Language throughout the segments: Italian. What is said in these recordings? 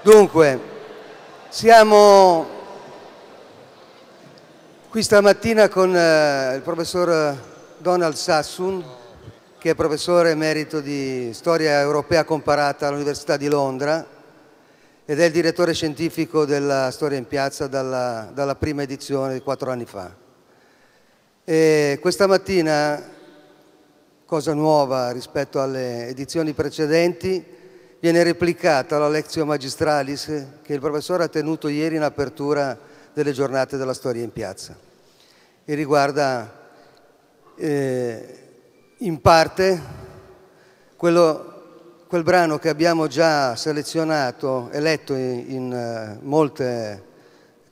Dunque, siamo qui stamattina con eh, il professor Donald Sassoon, che è professore emerito di storia europea comparata all'Università di Londra ed è il direttore scientifico della Storia in Piazza dalla, dalla prima edizione di quattro anni fa. E questa mattina, cosa nuova rispetto alle edizioni precedenti, viene replicata la lezione Magistralis che il professore ha tenuto ieri in apertura delle giornate della storia in piazza e riguarda eh, in parte quello, quel brano che abbiamo già selezionato e letto in, in uh, molte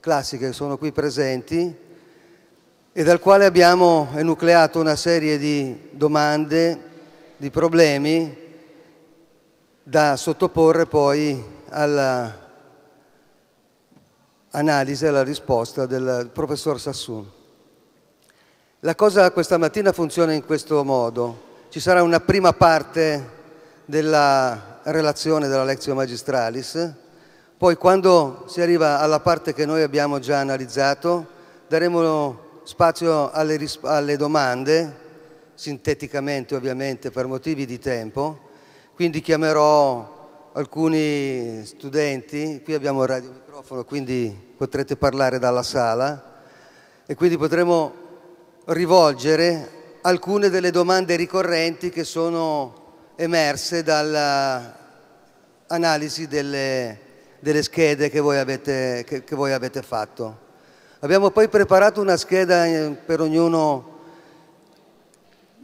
classiche che sono qui presenti e dal quale abbiamo enucleato una serie di domande, di problemi da sottoporre poi all'analisi e alla risposta del professor Sassoon. La cosa questa mattina funziona in questo modo. Ci sarà una prima parte della relazione della Lezio Magistralis, poi quando si arriva alla parte che noi abbiamo già analizzato daremo spazio alle, alle domande, sinteticamente ovviamente per motivi di tempo, quindi chiamerò alcuni studenti, qui abbiamo il radiomicrofono, quindi potrete parlare dalla sala e quindi potremo rivolgere alcune delle domande ricorrenti che sono emerse dall'analisi delle, delle, schede che voi, avete, che, che voi avete fatto. Abbiamo poi preparato una scheda eh, per ognuno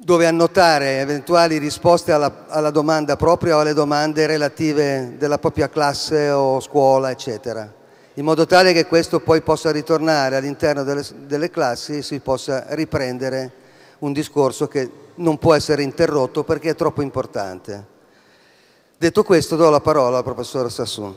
dove annotare eventuali risposte alla, alla domanda propria o alle domande relative della propria classe o scuola, eccetera, in modo tale che questo poi possa ritornare all'interno delle, delle classi e si possa riprendere un discorso che non può essere interrotto perché è troppo importante. Detto questo do la parola al professor Sassoon.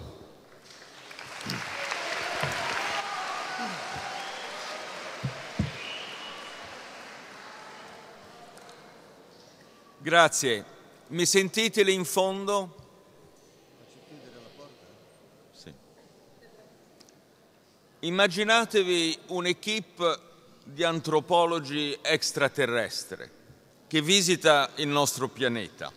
Grazie. Mi sentite lì in fondo? Sì. Immaginatevi un'equipe di antropologi extraterrestre che visita il nostro pianeta.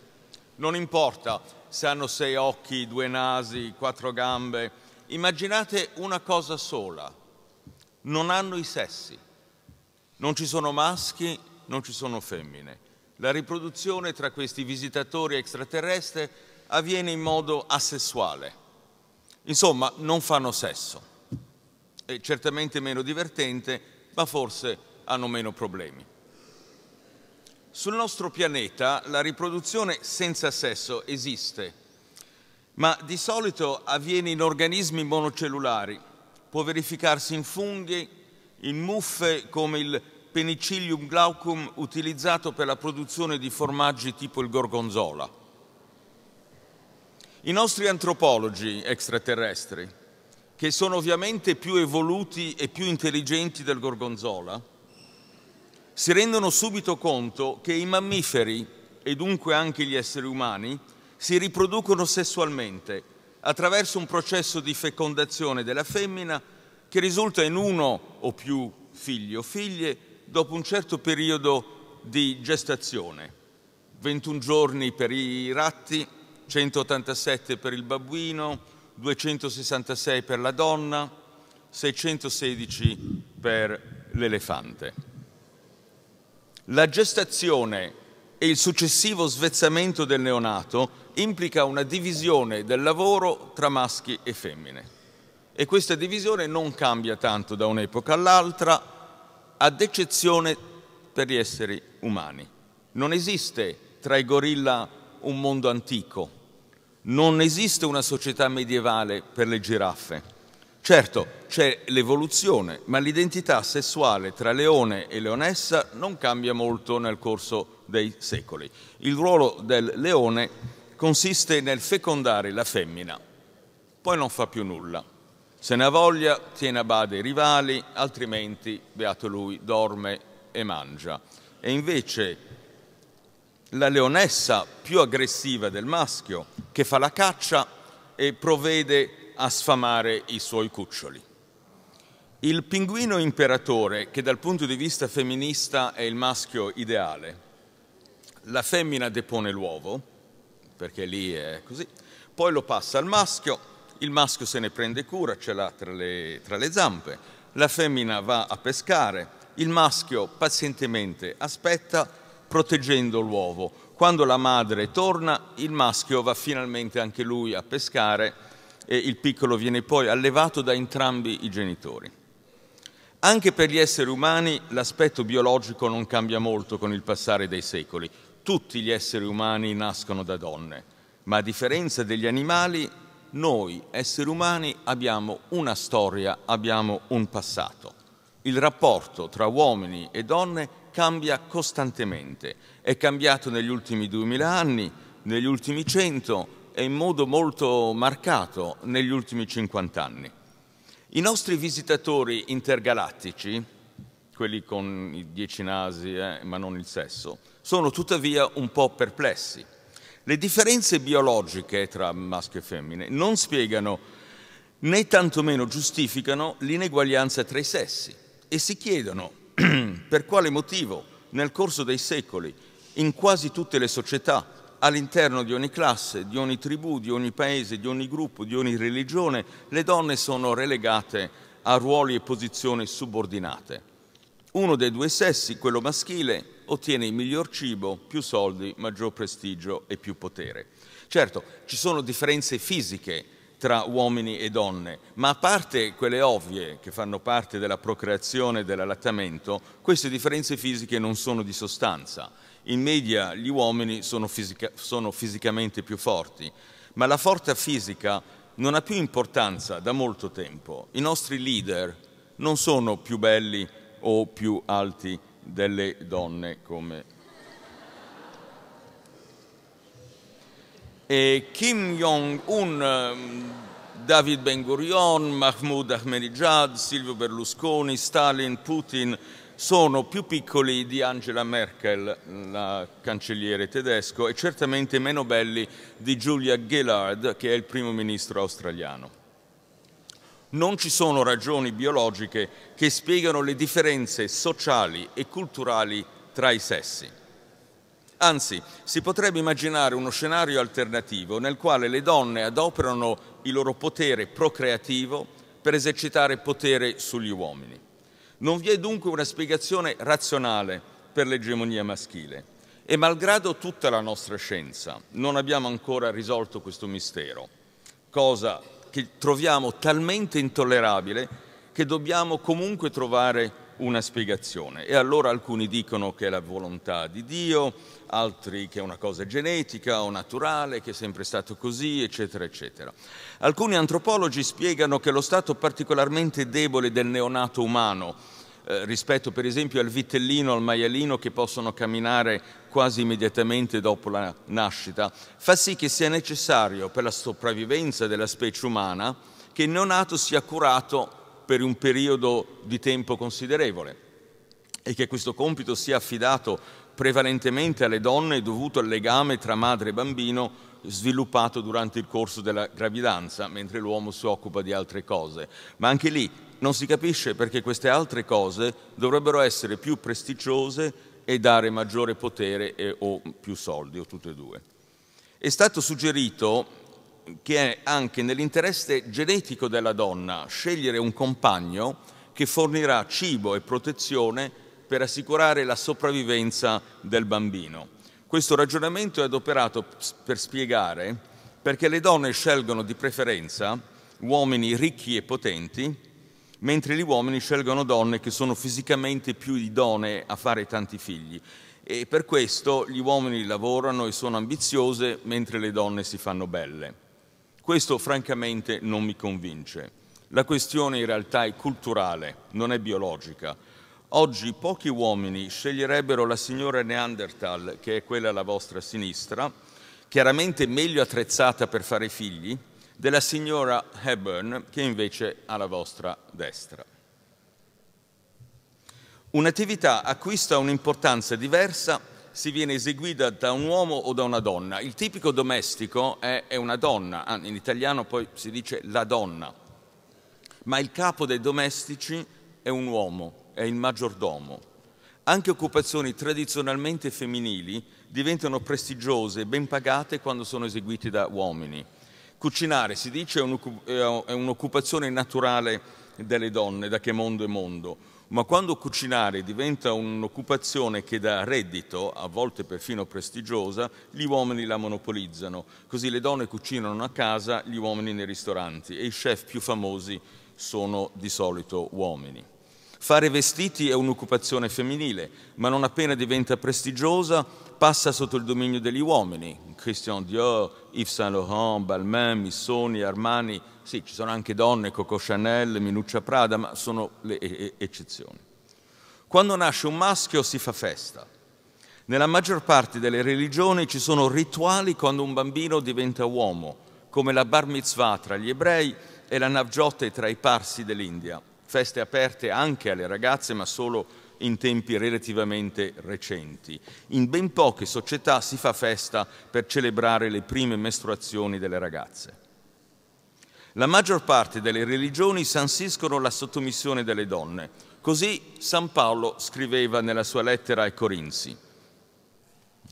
Non importa se hanno sei occhi, due nasi, quattro gambe. Immaginate una cosa sola. Non hanno i sessi. Non ci sono maschi, non ci sono femmine la riproduzione tra questi visitatori extraterrestri avviene in modo asessuale. Insomma, non fanno sesso. È certamente meno divertente, ma forse hanno meno problemi. Sul nostro pianeta la riproduzione senza sesso esiste, ma di solito avviene in organismi monocellulari. Può verificarsi in funghi, in muffe come il Penicillium glaucum utilizzato per la produzione di formaggi tipo il gorgonzola. I nostri antropologi extraterrestri, che sono ovviamente più evoluti e più intelligenti del gorgonzola, si rendono subito conto che i mammiferi, e dunque anche gli esseri umani, si riproducono sessualmente attraverso un processo di fecondazione della femmina che risulta in uno o più figli o figlie dopo un certo periodo di gestazione. 21 giorni per i ratti, 187 per il babbuino, 266 per la donna, 616 per l'elefante. La gestazione e il successivo svezzamento del neonato implica una divisione del lavoro tra maschi e femmine. E questa divisione non cambia tanto da un'epoca all'altra, ad eccezione per gli esseri umani. Non esiste tra i gorilla un mondo antico, non esiste una società medievale per le giraffe. Certo, c'è l'evoluzione, ma l'identità sessuale tra leone e leonessa non cambia molto nel corso dei secoli. Il ruolo del leone consiste nel fecondare la femmina, poi non fa più nulla. Se ne ha voglia, tiene a bada i rivali, altrimenti, beato lui, dorme e mangia. E invece la leonessa più aggressiva del maschio, che fa la caccia e provvede a sfamare i suoi cuccioli. Il pinguino imperatore, che dal punto di vista femminista è il maschio ideale, la femmina depone l'uovo, perché lì è così, poi lo passa al maschio, il maschio se ne prende cura, ce l'ha tra le, tra le zampe, la femmina va a pescare, il maschio pazientemente aspetta proteggendo l'uovo. Quando la madre torna, il maschio va finalmente anche lui a pescare e il piccolo viene poi allevato da entrambi i genitori. Anche per gli esseri umani l'aspetto biologico non cambia molto con il passare dei secoli. Tutti gli esseri umani nascono da donne, ma a differenza degli animali noi esseri umani abbiamo una storia, abbiamo un passato. Il rapporto tra uomini e donne cambia costantemente, è cambiato negli ultimi duemila anni, negli ultimi cento e in modo molto marcato negli ultimi 50 anni. I nostri visitatori intergalattici, quelli con i dieci nasi eh, ma non il sesso, sono tuttavia un po' perplessi le differenze biologiche tra maschio e femmine non spiegano né tantomeno giustificano l'ineguaglianza tra i sessi e si chiedono per quale motivo nel corso dei secoli in quasi tutte le società all'interno di ogni classe, di ogni tribù, di ogni paese, di ogni gruppo, di ogni religione, le donne sono relegate a ruoli e posizioni subordinate uno dei due sessi, quello maschile, ottiene il miglior cibo, più soldi, maggior prestigio e più potere. Certo, ci sono differenze fisiche tra uomini e donne, ma a parte quelle ovvie che fanno parte della procreazione e dell'allattamento, queste differenze fisiche non sono di sostanza. In media gli uomini sono, fisica sono fisicamente più forti, ma la forza fisica non ha più importanza da molto tempo. I nostri leader non sono più belli o più alti delle donne come e Kim Jong-un, mm, David Ben Gurion, Mahmoud Ahmadinejad, Silvio Berlusconi, Stalin, Putin sono più piccoli di Angela Merkel, la cancelliere tedesco, e certamente meno belli di Julia Gillard, che è il primo ministro australiano non ci sono ragioni biologiche che spiegano le differenze sociali e culturali tra i sessi. Anzi, si potrebbe immaginare uno scenario alternativo nel quale le donne adoperano il loro potere procreativo per esercitare potere sugli uomini. Non vi è dunque una spiegazione razionale per l'egemonia maschile e malgrado tutta la nostra scienza non abbiamo ancora risolto questo mistero, cosa che troviamo talmente intollerabile che dobbiamo comunque trovare una spiegazione. E allora alcuni dicono che è la volontà di Dio, altri che è una cosa genetica o naturale, che è sempre stato così, eccetera, eccetera. Alcuni antropologi spiegano che lo stato particolarmente debole del neonato umano, eh, rispetto per esempio al vitellino, al maialino che possono camminare quasi immediatamente dopo la nascita, fa sì che sia necessario per la sopravvivenza della specie umana che il neonato sia curato per un periodo di tempo considerevole e che questo compito sia affidato prevalentemente alle donne dovuto al legame tra madre e bambino sviluppato durante il corso della gravidanza, mentre l'uomo si occupa di altre cose. Ma anche lì non si capisce perché queste altre cose dovrebbero essere più prestigiose e dare maggiore potere e, o più soldi, o tutte e due. È stato suggerito che è anche nell'interesse genetico della donna scegliere un compagno che fornirà cibo e protezione per assicurare la sopravvivenza del bambino. Questo ragionamento è adoperato per spiegare perché le donne scelgono di preferenza uomini ricchi e potenti mentre gli uomini scelgono donne che sono fisicamente più idonee a fare tanti figli. E per questo gli uomini lavorano e sono ambiziose, mentre le donne si fanno belle. Questo francamente non mi convince. La questione in realtà è culturale, non è biologica. Oggi pochi uomini sceglierebbero la signora Neanderthal, che è quella alla vostra sinistra, chiaramente meglio attrezzata per fare figli, della signora Hepburn, che è invece alla vostra destra. Un'attività acquista un'importanza diversa se viene eseguita da un uomo o da una donna. Il tipico domestico è, è una donna, ah, in italiano poi si dice la donna, ma il capo dei domestici è un uomo, è il maggiordomo. Anche occupazioni tradizionalmente femminili diventano prestigiose e ben pagate quando sono eseguite da uomini. Cucinare, si dice, è un'occupazione naturale delle donne, da che mondo è mondo, ma quando cucinare diventa un'occupazione che dà reddito, a volte perfino prestigiosa, gli uomini la monopolizzano. Così le donne cucinano a casa, gli uomini nei ristoranti e i chef più famosi sono di solito uomini. Fare vestiti è un'occupazione femminile, ma non appena diventa prestigiosa passa sotto il dominio degli uomini. Christian Dior, Yves Saint Laurent, Balmain, Missoni, Armani, sì, ci sono anche donne, Coco Chanel, Minuccia Prada, ma sono le eccezioni. Quando nasce un maschio si fa festa. Nella maggior parte delle religioni ci sono rituali quando un bambino diventa uomo, come la bar mitzvah tra gli ebrei e la navgiote tra i parsi dell'India feste aperte anche alle ragazze, ma solo in tempi relativamente recenti. In ben poche società si fa festa per celebrare le prime mestruazioni delle ragazze. La maggior parte delle religioni sanziscono la sottomissione delle donne. Così San Paolo scriveva nella sua lettera ai Corinzi.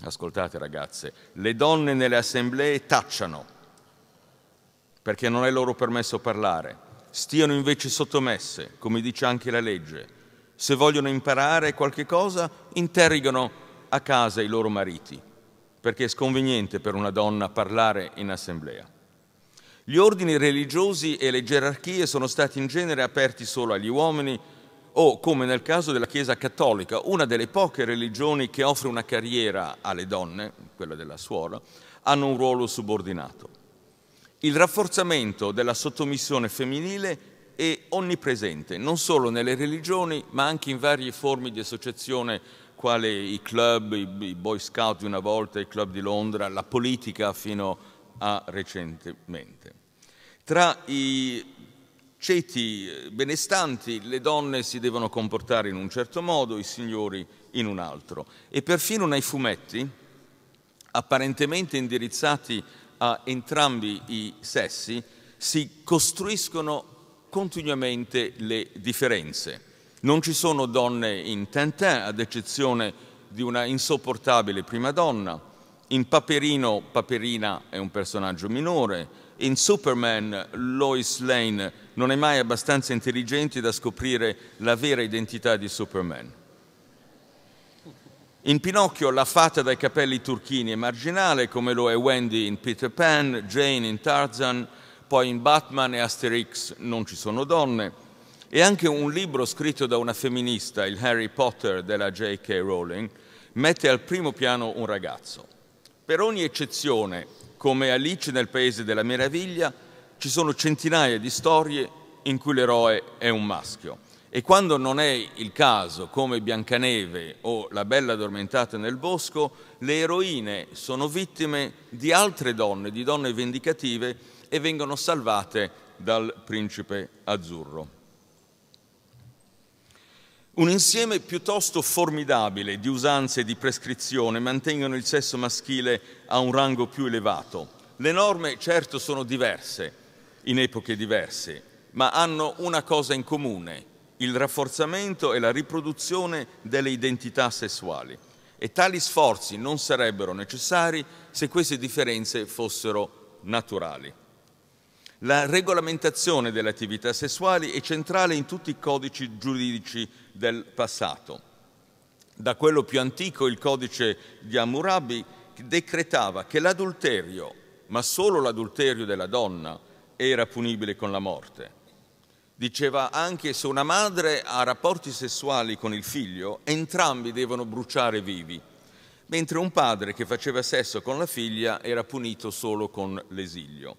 Ascoltate ragazze, le donne nelle assemblee tacciano perché non è loro permesso parlare, stiano invece sottomesse, come dice anche la legge. Se vogliono imparare qualche cosa, interrogano a casa i loro mariti, perché è sconveniente per una donna parlare in assemblea. Gli ordini religiosi e le gerarchie sono stati in genere aperti solo agli uomini o, come nel caso della Chiesa cattolica, una delle poche religioni che offre una carriera alle donne, quella della suora, hanno un ruolo subordinato il rafforzamento della sottomissione femminile è onnipresente, non solo nelle religioni, ma anche in varie forme di associazione quali i club, i Boy Scout di una volta, i club di Londra, la politica fino a recentemente. Tra i ceti benestanti le donne si devono comportare in un certo modo, i signori in un altro. E perfino nei fumetti, apparentemente indirizzati a entrambi i sessi si costruiscono continuamente le differenze. Non ci sono donne in Tintin, ad eccezione di una insopportabile prima donna. In Paperino, Paperina è un personaggio minore. In Superman, Lois Lane non è mai abbastanza intelligente da scoprire la vera identità di Superman. In Pinocchio la fata dai capelli turchini è marginale, come lo è Wendy in Peter Pan, Jane in Tarzan, poi in Batman e Asterix non ci sono donne. E anche un libro scritto da una femminista, il Harry Potter della J.K. Rowling, mette al primo piano un ragazzo. Per ogni eccezione, come Alice nel Paese della Meraviglia, ci sono centinaia di storie in cui l'eroe è un maschio. E quando non è il caso, come Biancaneve o La Bella Addormentata nel Bosco, le eroine sono vittime di altre donne, di donne vendicative, e vengono salvate dal principe azzurro. Un insieme piuttosto formidabile di usanze e di prescrizione mantengono il sesso maschile a un rango più elevato. Le norme certo sono diverse, in epoche diverse, ma hanno una cosa in comune, il rafforzamento e la riproduzione delle identità sessuali e tali sforzi non sarebbero necessari se queste differenze fossero naturali. La regolamentazione delle attività sessuali è centrale in tutti i codici giuridici del passato. Da quello più antico, il codice di Hammurabi decretava che l'adulterio, ma solo l'adulterio della donna, era punibile con la morte Diceva anche se una madre ha rapporti sessuali con il figlio, entrambi devono bruciare vivi, mentre un padre che faceva sesso con la figlia era punito solo con l'esilio.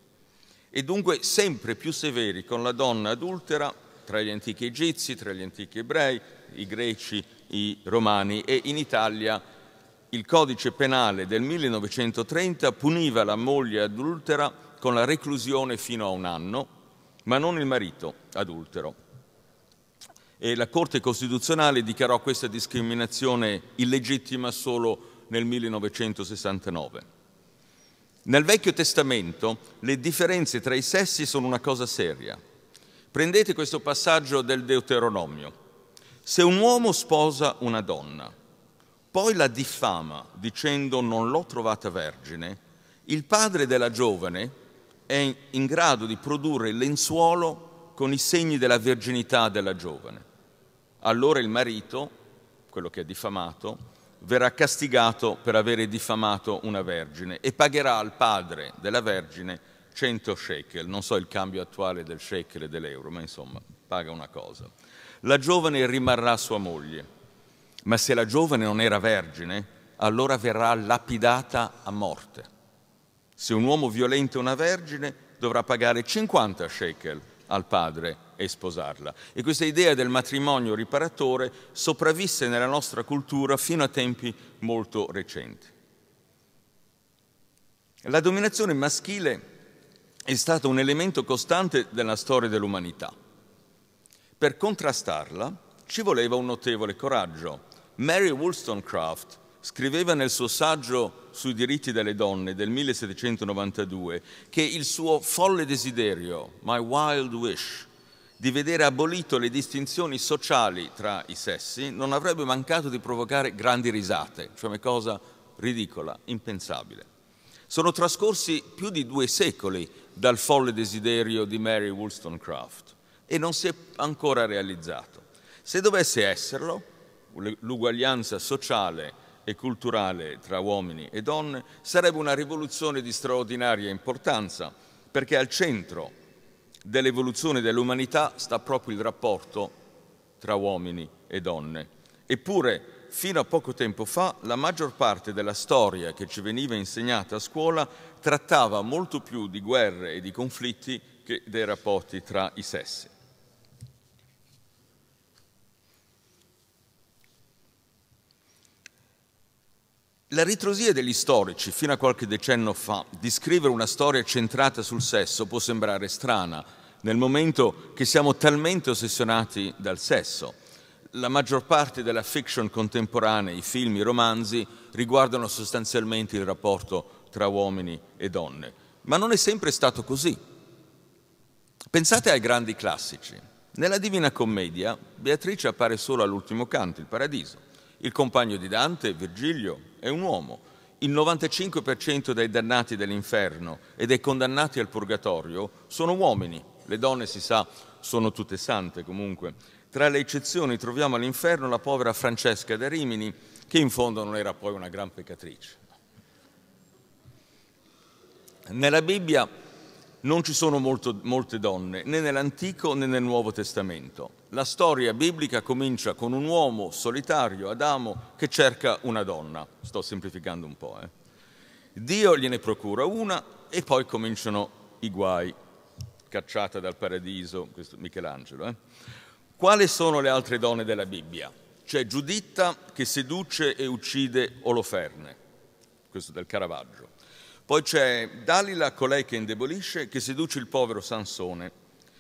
E dunque sempre più severi con la donna adultera tra gli antichi egizi, tra gli antichi ebrei, i greci, i romani e in Italia il codice penale del 1930 puniva la moglie adultera con la reclusione fino a un anno ma non il marito adultero. E la Corte Costituzionale dichiarò questa discriminazione illegittima solo nel 1969. Nel Vecchio Testamento le differenze tra i sessi sono una cosa seria. Prendete questo passaggio del Deuteronomio. Se un uomo sposa una donna, poi la diffama dicendo non l'ho trovata vergine, il padre della giovane è in grado di produrre il lenzuolo con i segni della verginità della giovane. Allora il marito, quello che è diffamato, verrà castigato per avere diffamato una vergine e pagherà al padre della vergine 100 shekel, non so il cambio attuale del shekel e dell'euro, ma insomma paga una cosa. La giovane rimarrà sua moglie, ma se la giovane non era vergine, allora verrà lapidata a morte. Se un uomo violenta una vergine dovrà pagare 50 shekel al padre e sposarla. E questa idea del matrimonio riparatore sopravvisse nella nostra cultura fino a tempi molto recenti. La dominazione maschile è stata un elemento costante della storia dell'umanità. Per contrastarla ci voleva un notevole coraggio. Mary Wollstonecraft scriveva nel suo saggio sui diritti delle donne del 1792 che il suo folle desiderio, my wild wish, di vedere abolito le distinzioni sociali tra i sessi non avrebbe mancato di provocare grandi risate, cioè una cosa ridicola, impensabile. Sono trascorsi più di due secoli dal folle desiderio di Mary Wollstonecraft e non si è ancora realizzato. Se dovesse esserlo, l'uguaglianza sociale e culturale tra uomini e donne sarebbe una rivoluzione di straordinaria importanza, perché al centro dell'evoluzione dell'umanità sta proprio il rapporto tra uomini e donne. Eppure, fino a poco tempo fa, la maggior parte della storia che ci veniva insegnata a scuola trattava molto più di guerre e di conflitti che dei rapporti tra i sessi. La ritrosia degli storici fino a qualche decennio fa di scrivere una storia centrata sul sesso può sembrare strana, nel momento che siamo talmente ossessionati dal sesso. La maggior parte della fiction contemporanea, i film, i romanzi, riguardano sostanzialmente il rapporto tra uomini e donne. Ma non è sempre stato così. Pensate ai grandi classici. Nella Divina Commedia Beatrice appare solo all'ultimo canto, il paradiso. Il compagno di Dante, Virgilio, è un uomo. Il 95% dei dannati dell'inferno e dei condannati al purgatorio sono uomini. Le donne, si sa, sono tutte sante comunque. Tra le eccezioni troviamo all'inferno la povera Francesca da Rimini, che in fondo non era poi una gran peccatrice. Nella Bibbia non ci sono molto, molte donne né nell'Antico né nel Nuovo Testamento. La storia biblica comincia con un uomo solitario, Adamo, che cerca una donna. Sto semplificando un po'. Eh. Dio gliene procura una e poi cominciano i guai. Cacciata dal paradiso, questo Michelangelo. Eh. Quali sono le altre donne della Bibbia? C'è Giuditta che seduce e uccide Oloferne, questo del Caravaggio. Poi c'è Dalila, colei che indebolisce, che seduce il povero Sansone.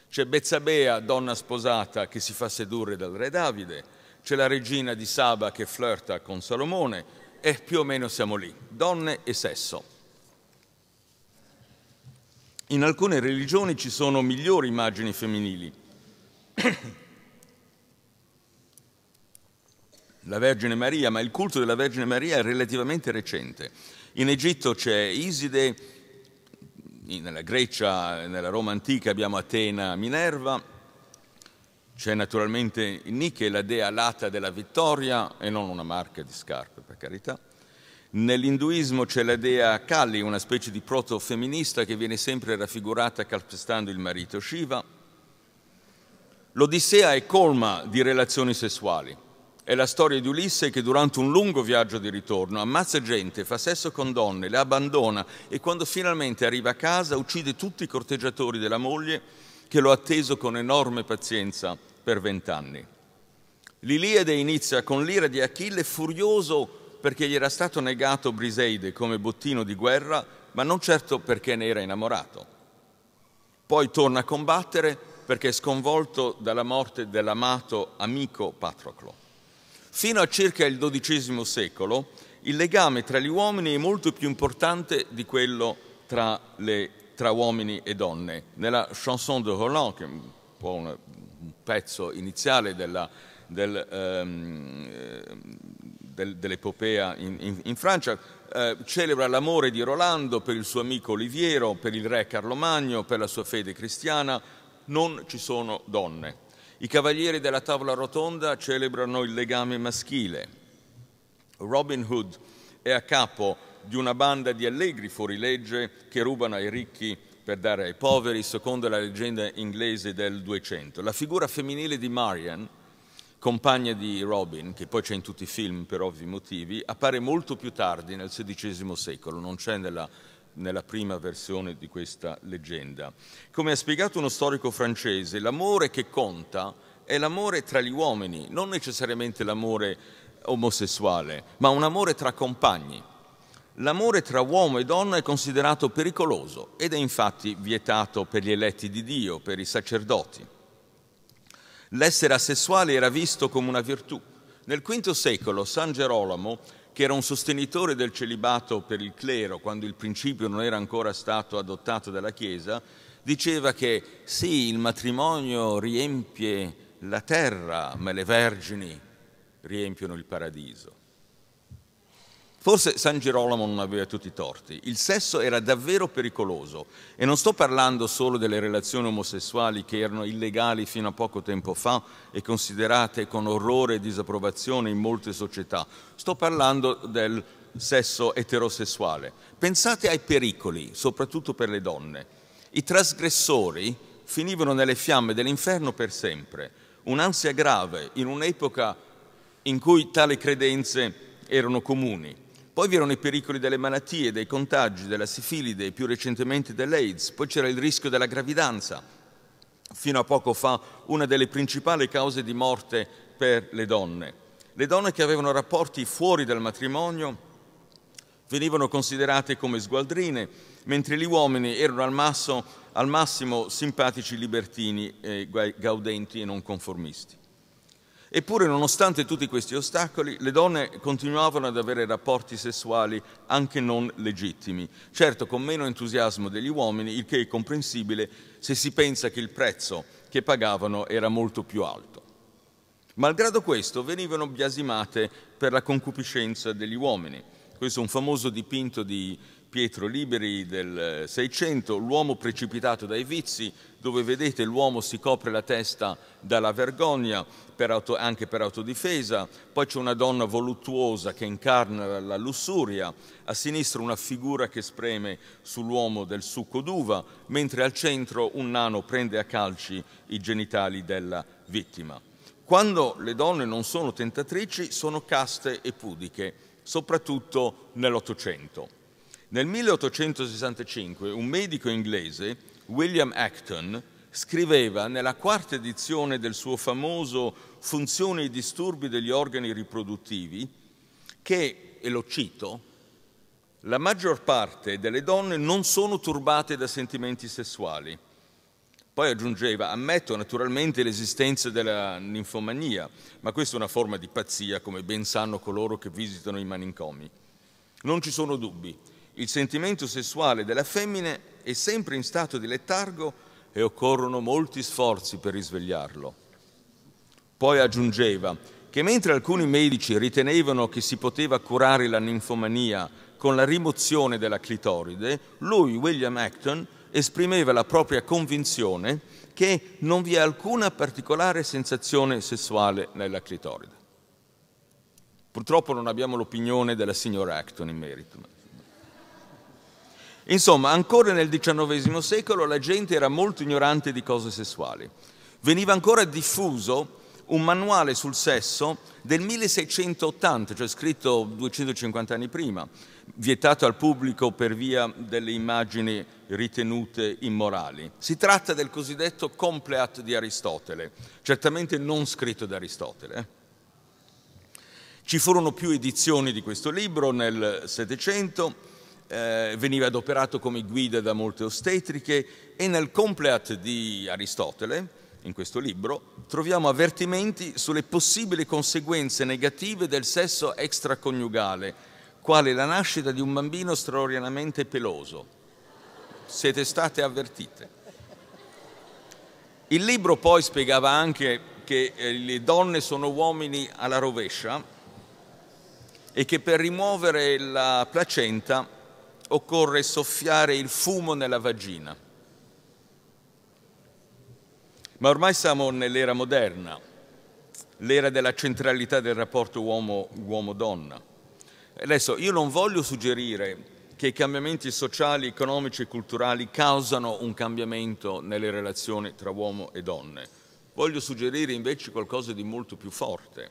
C'è Bezzabea, donna sposata, che si fa sedurre dal re Davide. C'è la regina di Saba che flirta con Salomone. E più o meno siamo lì, donne e sesso. In alcune religioni ci sono migliori immagini femminili. La Vergine Maria, ma il culto della Vergine Maria è relativamente recente. In Egitto c'è Iside, nella Grecia, nella Roma antica abbiamo Atena, Minerva, c'è naturalmente Nike, la dea alata della vittoria, e non una marca di scarpe, per carità. Nell'induismo c'è la dea Kali, una specie di proto-femminista che viene sempre raffigurata calpestando il marito Shiva. L'Odissea è colma di relazioni sessuali. È la storia di Ulisse che durante un lungo viaggio di ritorno ammazza gente, fa sesso con donne, le abbandona e quando finalmente arriva a casa uccide tutti i corteggiatori della moglie che lo ha atteso con enorme pazienza per vent'anni. L'Iliade inizia con l'ira di Achille furioso perché gli era stato negato Briseide come bottino di guerra, ma non certo perché ne era innamorato. Poi torna a combattere perché è sconvolto dalla morte dell'amato amico Patroclo. Fino a circa il XII secolo il legame tra gli uomini è molto più importante di quello tra, le, tra uomini e donne. Nella chanson de Roland, che è un po' un, un pezzo iniziale della, del, ehm, eh, del, dell'epopea in, in, in Francia, eh, celebra l'amore di Rolando per il suo amico Oliviero, per il re Carlo Magno, per la sua fede cristiana, non ci sono donne. I cavalieri della tavola rotonda celebrano il legame maschile. Robin Hood è a capo di una banda di allegri fuorilegge che rubano ai ricchi per dare ai poveri, secondo la leggenda inglese del 200. La figura femminile di Marian, compagna di Robin, che poi c'è in tutti i film per ovvi motivi, appare molto più tardi, nel XVI secolo, non c'è nella nella prima versione di questa leggenda. Come ha spiegato uno storico francese, l'amore che conta è l'amore tra gli uomini, non necessariamente l'amore omosessuale, ma un amore tra compagni. L'amore tra uomo e donna è considerato pericoloso ed è infatti vietato per gli eletti di Dio, per i sacerdoti. L'essere asessuale era visto come una virtù. Nel V secolo San Gerolamo che era un sostenitore del celibato per il clero, quando il principio non era ancora stato adottato dalla Chiesa, diceva che sì, il matrimonio riempie la terra, ma le vergini riempiono il paradiso. Forse San Girolamo non aveva tutti i torti, il sesso era davvero pericoloso e non sto parlando solo delle relazioni omosessuali che erano illegali fino a poco tempo fa e considerate con orrore e disapprovazione in molte società, sto parlando del sesso eterosessuale. Pensate ai pericoli, soprattutto per le donne. I trasgressori finivano nelle fiamme dell'inferno per sempre, un'ansia grave in un'epoca in cui tali credenze erano comuni. Poi vi erano i pericoli delle malattie, dei contagi, della sifilide e più recentemente dell'AIDS. Poi c'era il rischio della gravidanza, fino a poco fa una delle principali cause di morte per le donne. Le donne che avevano rapporti fuori dal matrimonio venivano considerate come sgualdrine, mentre gli uomini erano al, masso, al massimo simpatici libertini, eh, gaudenti e non conformisti. Eppure, nonostante tutti questi ostacoli, le donne continuavano ad avere rapporti sessuali anche non legittimi, certo con meno entusiasmo degli uomini, il che è comprensibile se si pensa che il prezzo che pagavano era molto più alto. Malgrado questo, venivano biasimate per la concupiscenza degli uomini. Questo è un famoso dipinto di Pietro Liberi del Seicento, l'uomo precipitato dai vizi, dove vedete l'uomo si copre la testa dalla vergogna per auto, anche per autodifesa, poi c'è una donna voluttuosa che incarna la lussuria, a sinistra una figura che spreme sull'uomo del succo d'uva, mentre al centro un nano prende a calci i genitali della vittima. Quando le donne non sono tentatrici sono caste e pudiche, soprattutto nell'Ottocento. Nel 1865 un medico inglese, William Acton, scriveva nella quarta edizione del suo famoso Funzioni e disturbi degli organi riproduttivi che, e lo cito, la maggior parte delle donne non sono turbate da sentimenti sessuali. Poi aggiungeva, ammetto naturalmente l'esistenza della ninfomania, ma questa è una forma di pazzia, come ben sanno coloro che visitano i manicomi. Non ci sono dubbi, il sentimento sessuale della femmina è sempre in stato di letargo e occorrono molti sforzi per risvegliarlo. Poi aggiungeva che mentre alcuni medici ritenevano che si poteva curare la ninfomania con la rimozione della clitoride, lui, William Acton, esprimeva la propria convinzione che non vi è alcuna particolare sensazione sessuale nella clitoride. Purtroppo non abbiamo l'opinione della signora Acton in merito. Insomma, ancora nel XIX secolo la gente era molto ignorante di cose sessuali. Veniva ancora diffuso un manuale sul sesso del 1680, cioè scritto 250 anni prima, vietato al pubblico per via delle immagini ritenute immorali. Si tratta del cosiddetto Compleat di Aristotele, certamente non scritto da Aristotele. Eh. Ci furono più edizioni di questo libro nel Settecento eh, veniva adoperato come guida da molte ostetriche e nel Compleat di Aristotele, in questo libro, troviamo avvertimenti sulle possibili conseguenze negative del sesso extraconiugale, quale la nascita di un bambino straordinariamente peloso. Siete state avvertite. Il libro poi spiegava anche che eh, le donne sono uomini alla rovescia e che per rimuovere la placenta occorre soffiare il fumo nella vagina. Ma ormai siamo nell'era moderna, l'era della centralità del rapporto uomo-donna. Adesso io non voglio suggerire che i cambiamenti sociali, economici e culturali causano un cambiamento nelle relazioni tra uomo e donne. Voglio suggerire invece qualcosa di molto più forte,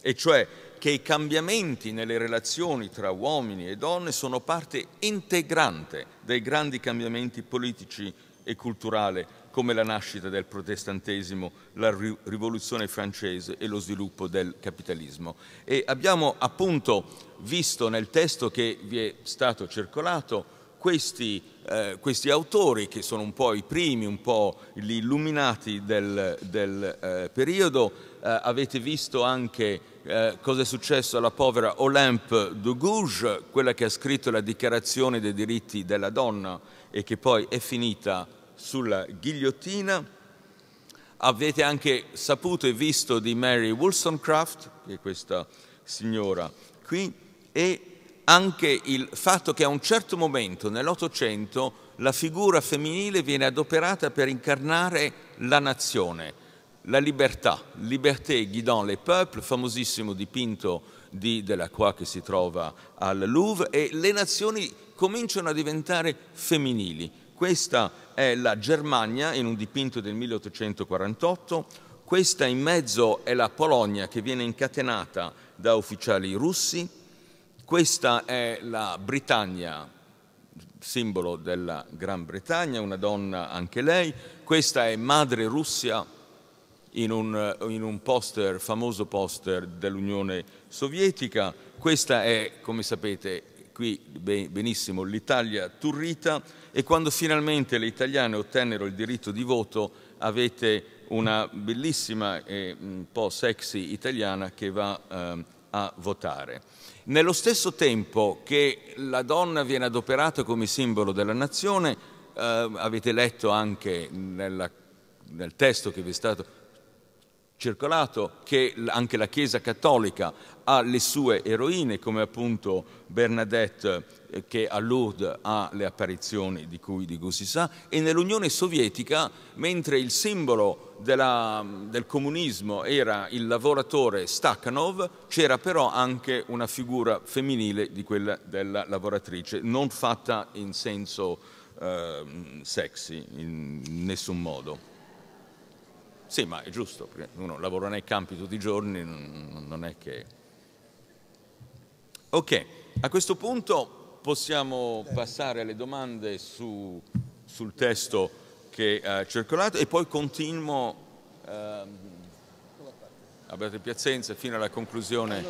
e cioè che i cambiamenti nelle relazioni tra uomini e donne sono parte integrante dei grandi cambiamenti politici e culturali come la nascita del protestantesimo, la rivoluzione francese e lo sviluppo del capitalismo. E abbiamo appunto visto nel testo che vi è stato circolato questi, eh, questi autori che sono un po' i primi, un po' gli illuminati del, del eh, periodo, eh, avete visto anche eh, cosa è successo alla povera Olympe de Gouges, quella che ha scritto la Dichiarazione dei diritti della donna e che poi è finita sulla ghigliottina. Avete anche saputo e visto di Mary Wollstonecraft, che è questa signora qui, e anche il fatto che a un certo momento nell'Ottocento la figura femminile viene adoperata per incarnare la nazione la libertà, Liberté guidant les peuples, famosissimo dipinto di Delacroix che si trova al Louvre, e le nazioni cominciano a diventare femminili. Questa è la Germania in un dipinto del 1848, questa in mezzo è la Polonia che viene incatenata da ufficiali russi, questa è la Britannia, simbolo della Gran Bretagna, una donna anche lei, questa è Madre Russia in un, in un poster, famoso poster dell'Unione Sovietica. Questa è, come sapete, qui benissimo l'Italia turrita e quando finalmente le italiane ottennero il diritto di voto avete una bellissima e un po' sexy italiana che va eh, a votare. Nello stesso tempo che la donna viene adoperata come simbolo della nazione, eh, avete letto anche nella, nel testo che vi è stato circolato che anche la Chiesa cattolica ha le sue eroine, come appunto Bernadette eh, che a Lourdes ha le apparizioni di cui, di cui si sa, e nell'Unione Sovietica, mentre il simbolo della, del comunismo era il lavoratore Stakhanov, c'era però anche una figura femminile di quella della lavoratrice, non fatta in senso eh, sexy, in nessun modo. Sì, ma è giusto, perché uno lavora nei campi tutti i giorni, non è che... Ok, a questo punto possiamo passare alle domande su, sul testo che ha circolato e poi continuo... Eh, abbiate piacenza fino alla conclusione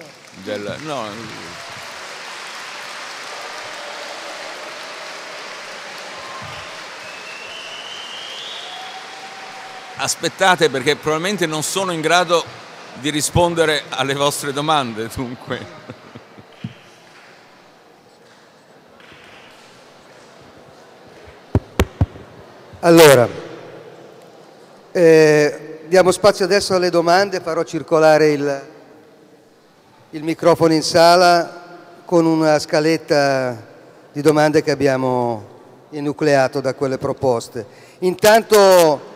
del... No, aspettate perché probabilmente non sono in grado di rispondere alle vostre domande, dunque. Allora, eh, diamo spazio adesso alle domande, farò circolare il, il, microfono in sala con una scaletta di domande che abbiamo enucleato da quelle proposte. Intanto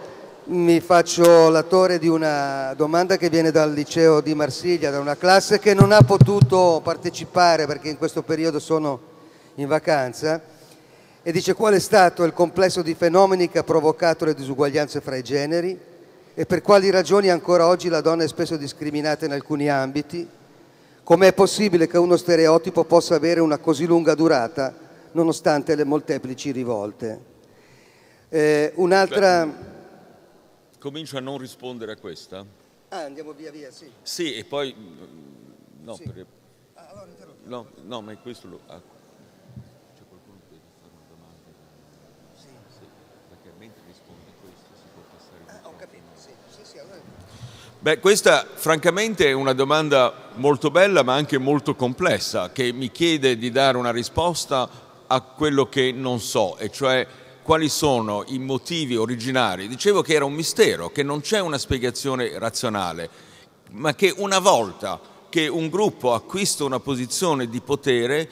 mi faccio l'attore di una domanda che viene dal liceo di Marsiglia, da una classe che non ha potuto partecipare perché in questo periodo sono in vacanza e dice qual è stato il complesso di fenomeni che ha provocato le disuguaglianze fra i generi e per quali ragioni ancora oggi la donna è spesso discriminata in alcuni ambiti, com'è possibile che uno stereotipo possa avere una così lunga durata nonostante le molteplici rivolte. Eh, un'altra comincio a non rispondere a questa? Ah, andiamo via via, sì. Sì, e poi... Mm, no, sì. per... ah, allora no, no, ma è questo... Lo... Ah, c'è qualcuno che deve fare una domanda? Sì. sì. Perché mentre risponde questo si può passare... Ah, ho capito, sì. Sì, sì, allora... Beh, questa francamente è una domanda molto bella ma anche molto complessa che mi chiede di dare una risposta a quello che non so, e cioè quali sono i motivi originari. Dicevo che era un mistero, che non c'è una spiegazione razionale, ma che una volta che un gruppo acquista una posizione di potere,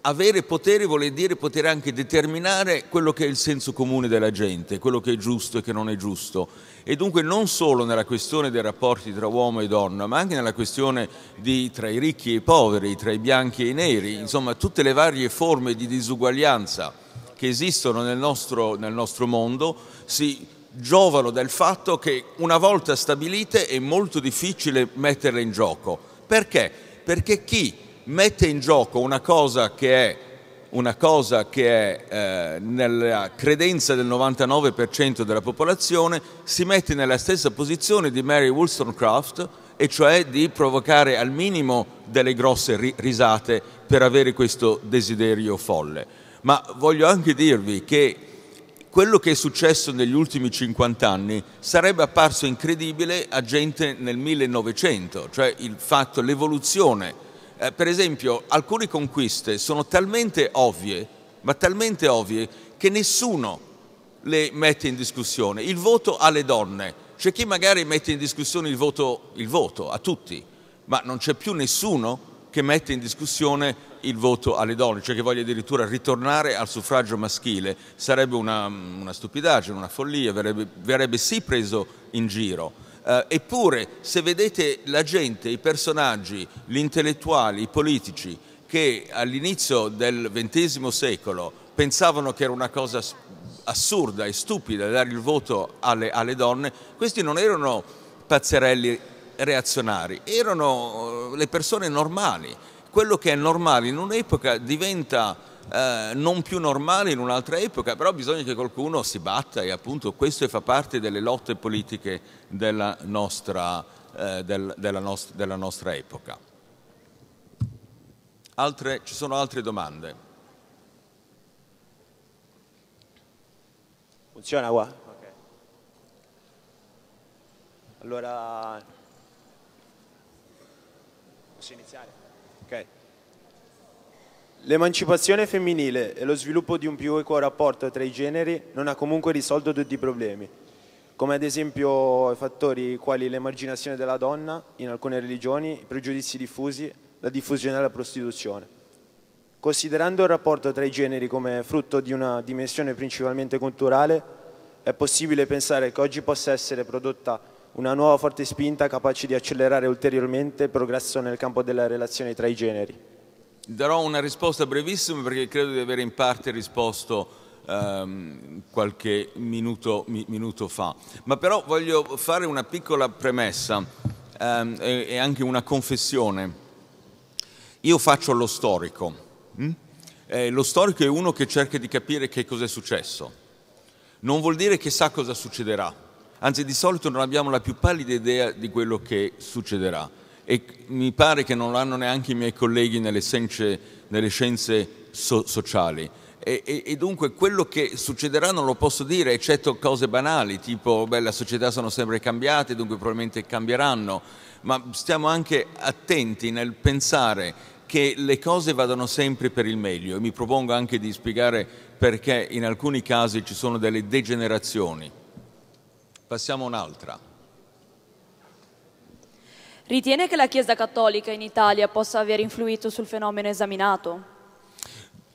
avere potere vuol dire poter anche determinare quello che è il senso comune della gente, quello che è giusto e che non è giusto. E dunque non solo nella questione dei rapporti tra uomo e donna, ma anche nella questione di, tra i ricchi e i poveri, tra i bianchi e i neri, insomma tutte le varie forme di disuguaglianza che esistono nel nostro, nel nostro mondo si giovano del fatto che una volta stabilite è molto difficile metterle in gioco. Perché? Perché chi mette in gioco una cosa che è una cosa che è eh, nella credenza del 99% della popolazione, si mette nella stessa posizione di Mary Wollstonecraft, e cioè di provocare al minimo delle grosse risate per avere questo desiderio folle ma voglio anche dirvi che quello che è successo negli ultimi 50 anni sarebbe apparso incredibile a gente nel 1900, cioè il fatto, l'evoluzione. Eh, per esempio, alcune conquiste sono talmente ovvie, ma talmente ovvie, che nessuno le mette in discussione. Il voto alle donne, c'è chi magari mette in discussione il voto, il voto a tutti, ma non c'è più nessuno che mette in discussione il voto alle donne, cioè che voglia addirittura ritornare al suffragio maschile. Sarebbe una, una stupidaggine, una follia, verrebbe, verrebbe, sì preso in giro. Eh, eppure, se vedete la gente, i personaggi, gli intellettuali, i politici, che all'inizio del XX secolo pensavano che era una cosa assurda e stupida dare il voto alle, alle donne, questi non erano pazzerelli reazionari, erano eh, le persone normali. Quello che è normale in un'epoca diventa eh, non più normale in un'altra epoca, però bisogna che qualcuno si batta e appunto questo fa parte delle lotte politiche della nostra, eh, del, della nostra, della nostra epoca. Altre, ci sono altre domande? Funziona qua? Okay. Allora Posso iniziare? Ok. L'emancipazione femminile e lo sviluppo di un più equo rapporto tra i generi non ha comunque risolto tutti i problemi, come ad esempio fattori quali l'emarginazione della donna in alcune religioni, i pregiudizi diffusi, la diffusione della prostituzione. Considerando il rapporto tra i generi come frutto di una dimensione principalmente culturale, è possibile pensare che oggi possa essere prodotta una nuova forte spinta capace di accelerare ulteriormente il progresso nel campo della relazione tra i generi. Darò una risposta brevissima perché credo di aver in parte risposto ehm, qualche minuto, mi, minuto, fa, ma però voglio fare una piccola premessa ehm, e, e, anche una confessione. Io faccio lo storico, hm? eh, lo storico è uno che cerca di capire che cosa è successo, non vuol dire che sa cosa succederà anzi di solito non abbiamo la più pallida idea di quello che succederà e mi pare che non l'hanno neanche i miei colleghi nelle scienze, nelle scienze so- sociali. E, e, e, dunque quello che succederà non lo posso dire, eccetto cose banali, tipo beh, la società sono sempre cambiate, dunque probabilmente cambieranno, ma stiamo anche attenti nel pensare che le cose vadano sempre per il meglio e mi propongo anche di spiegare perché in alcuni casi ci sono delle degenerazioni Passiamo a un'altra. Ritiene che la Chiesa Cattolica in Italia possa aver influito sul fenomeno esaminato?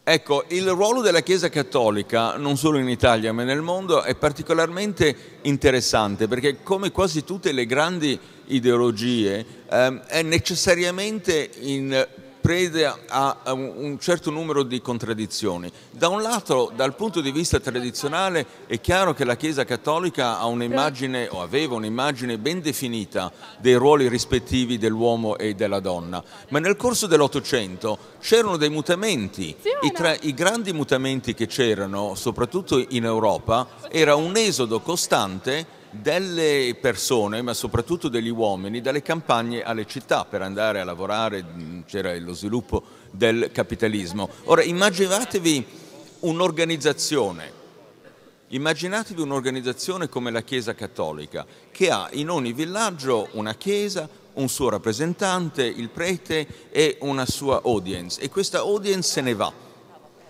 Ecco, il ruolo della Chiesa Cattolica, non solo in Italia ma nel mondo, è particolarmente interessante perché come quasi tutte le grandi ideologie eh, è necessariamente in prede a, a un certo numero di contraddizioni. Da un lato, dal punto di vista tradizionale, è chiaro che la Chiesa Cattolica ha un'immagine, o aveva un'immagine ben definita dei ruoli rispettivi dell'uomo e della donna, ma nel corso dell'Ottocento c'erano dei mutamenti e tra i grandi mutamenti che c'erano, soprattutto in Europa, era un esodo costante delle persone, ma soprattutto degli uomini, dalle campagne alle città per andare a lavorare, mm, c'era lo sviluppo del capitalismo. Ora immaginatevi un'organizzazione, immaginatevi un'organizzazione come la Chiesa Cattolica che ha in ogni villaggio una chiesa, un suo rappresentante, il prete e una sua audience e questa audience se ne va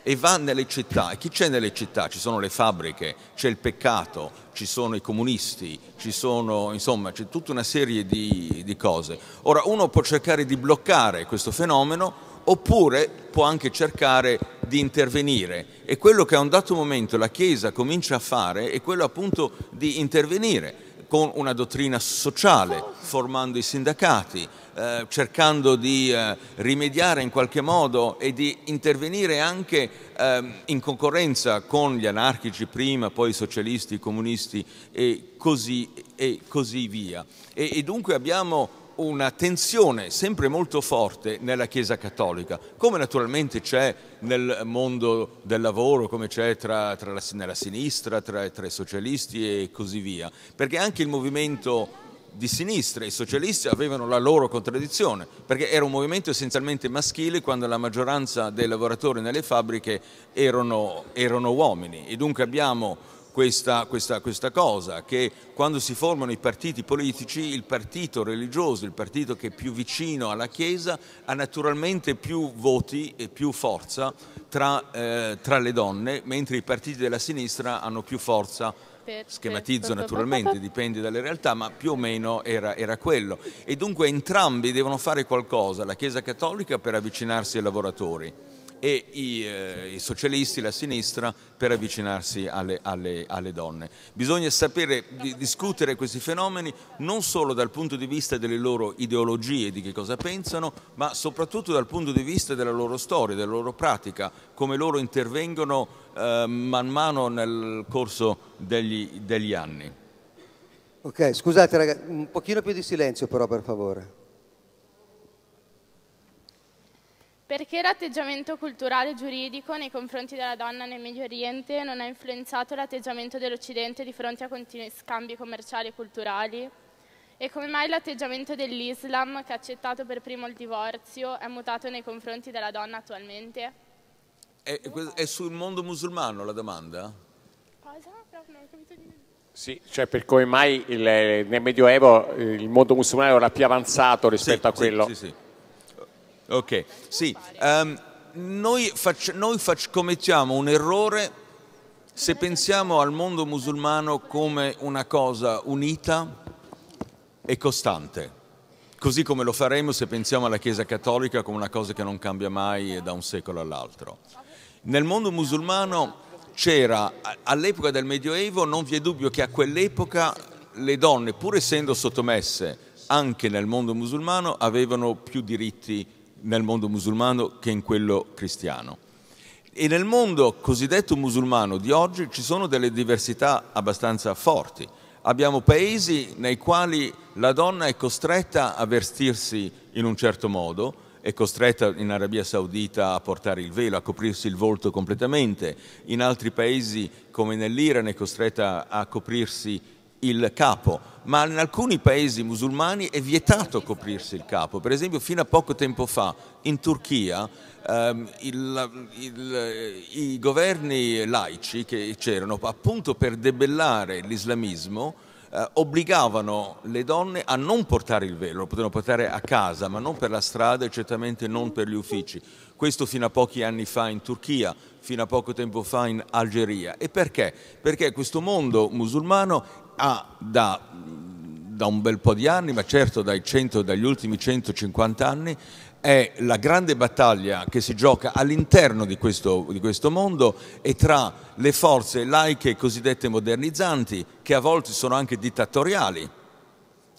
e va nelle città. E chi c'è nelle città? Ci sono le fabbriche, c'è il peccato, ci sono i comunisti, ci sono, insomma, c'è tutta una serie di, di cose. Ora, uno può cercare di bloccare questo fenomeno oppure può anche cercare di intervenire. E quello che a un dato momento la Chiesa comincia a fare è quello appunto di intervenire con una dottrina sociale, formando i sindacati, eh, cercando di eh, rimediare in qualche modo e di intervenire anche eh, in concorrenza con gli anarchici prima, poi i socialisti, i comunisti e così, e così via. E, e dunque abbiamo una tensione sempre molto forte nella Chiesa Cattolica, come naturalmente c'è nel mondo del lavoro, come c'è tra, tra la, nella sinistra, tra, tra i socialisti e così via, perché anche il movimento di sinistra, i socialisti avevano la loro contraddizione, perché era un movimento essenzialmente maschile quando la maggioranza dei lavoratori nelle fabbriche erano, erano uomini e dunque abbiamo questa, questa, questa, cosa, che quando si formano i partiti politici, il partito religioso, il partito che è più vicino alla Chiesa, ha naturalmente più voti e più forza tra, eh, tra le donne, mentre i partiti della sinistra hanno più forza schematizzo naturalmente, dipende dalle realtà, ma più o meno era, era, quello. E dunque entrambi devono fare qualcosa, la Chiesa Cattolica per avvicinarsi ai lavoratori e i, eh, i socialisti, la sinistra, per avvicinarsi alle, alle, alle donne. Bisogna sapere di, discutere questi fenomeni non solo dal punto di vista delle loro ideologie, di che cosa pensano, ma soprattutto dal punto di vista della loro storia, della loro pratica, come loro intervengono eh, man mano nel corso degli, degli anni. Ok, scusate ragazzi, un pochino più di silenzio però per favore. Perché l'atteggiamento culturale e giuridico nei confronti della donna nel Medio Oriente non ha influenzato l'atteggiamento dell'Occidente di fronte a continui scambi commerciali e culturali? E come mai l'atteggiamento dell'Islam, che ha accettato per primo il divorzio, è mutato nei confronti della donna attualmente? È, è sul mondo musulmano la domanda? Cosa? No, non ho capito niente. Sì, cioè per come mai il, nel Medioevo il mondo musulmano era più avanzato rispetto sì, a quello... Sì, sì, sì. Ok, sì, um, noi, facci noi facci commettiamo un errore se pensiamo al mondo musulmano come una cosa unita e costante, così come lo faremo se pensiamo alla Chiesa Cattolica come una cosa che non cambia mai da un secolo all'altro. Nel mondo musulmano c'era, all'epoca del Medioevo, non vi è dubbio che a quell'epoca le donne, pur essendo sottomesse anche nel mondo musulmano, avevano più diritti nel mondo musulmano che in quello cristiano. E nel mondo cosiddetto musulmano di oggi ci sono delle diversità abbastanza forti. Abbiamo paesi nei quali la donna è costretta a vestirsi in un certo modo, è costretta in Arabia Saudita a portare il velo, a coprirsi il volto completamente, in altri paesi come nell'Iran è costretta a coprirsi il capo, ma in alcuni paesi musulmani è vietato coprirsi il capo. Per esempio, fino a poco tempo fa in Turchia ehm, il, il, i governi laici che c'erano appunto per debellare l'islamismo eh, obbligavano le donne a non portare il velo, lo potevano portare a casa, ma non per la strada e certamente non per gli uffici. Questo fino a pochi anni fa in Turchia, fino a poco tempo fa in Algeria. E perché? Perché questo mondo musulmano ha da, da, un bel po' di anni, ma certo dai 100, dagli ultimi 150 anni, è la grande battaglia che si gioca all'interno di questo, di questo mondo e tra le forze laiche cosiddette modernizzanti, che a volte sono anche dittatoriali,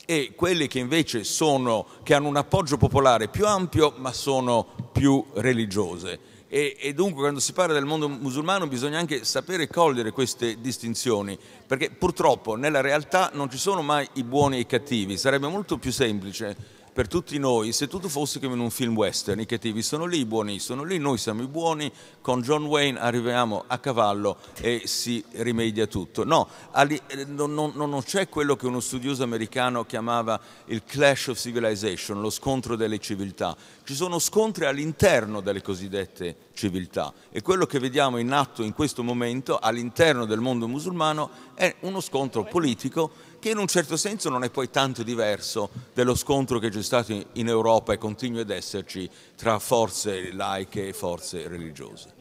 e quelle che invece sono, che hanno un appoggio popolare più ampio ma sono più religiose. E, e, dunque quando si parla del mondo musulmano bisogna anche sapere cogliere queste distinzioni, perché purtroppo nella realtà non ci sono mai i buoni e i cattivi, sarebbe molto più semplice per tutti noi, se tu fossi come in un film western, i cattivi sono lì, i buoni sono lì, noi siamo i buoni, con John Wayne arriviamo a cavallo e si rimedia tutto. No, eh, non, non c'è quello che uno studioso americano chiamava il clash of civilization, lo scontro delle civiltà. Ci sono scontri all'interno delle cosiddette civiltà e quello che vediamo in atto in questo momento all'interno del mondo musulmano è uno scontro politico che in un certo senso non è poi tanto diverso dello scontro che c'è stato in Europa e continua ad esserci tra forze laiche e forze religiose.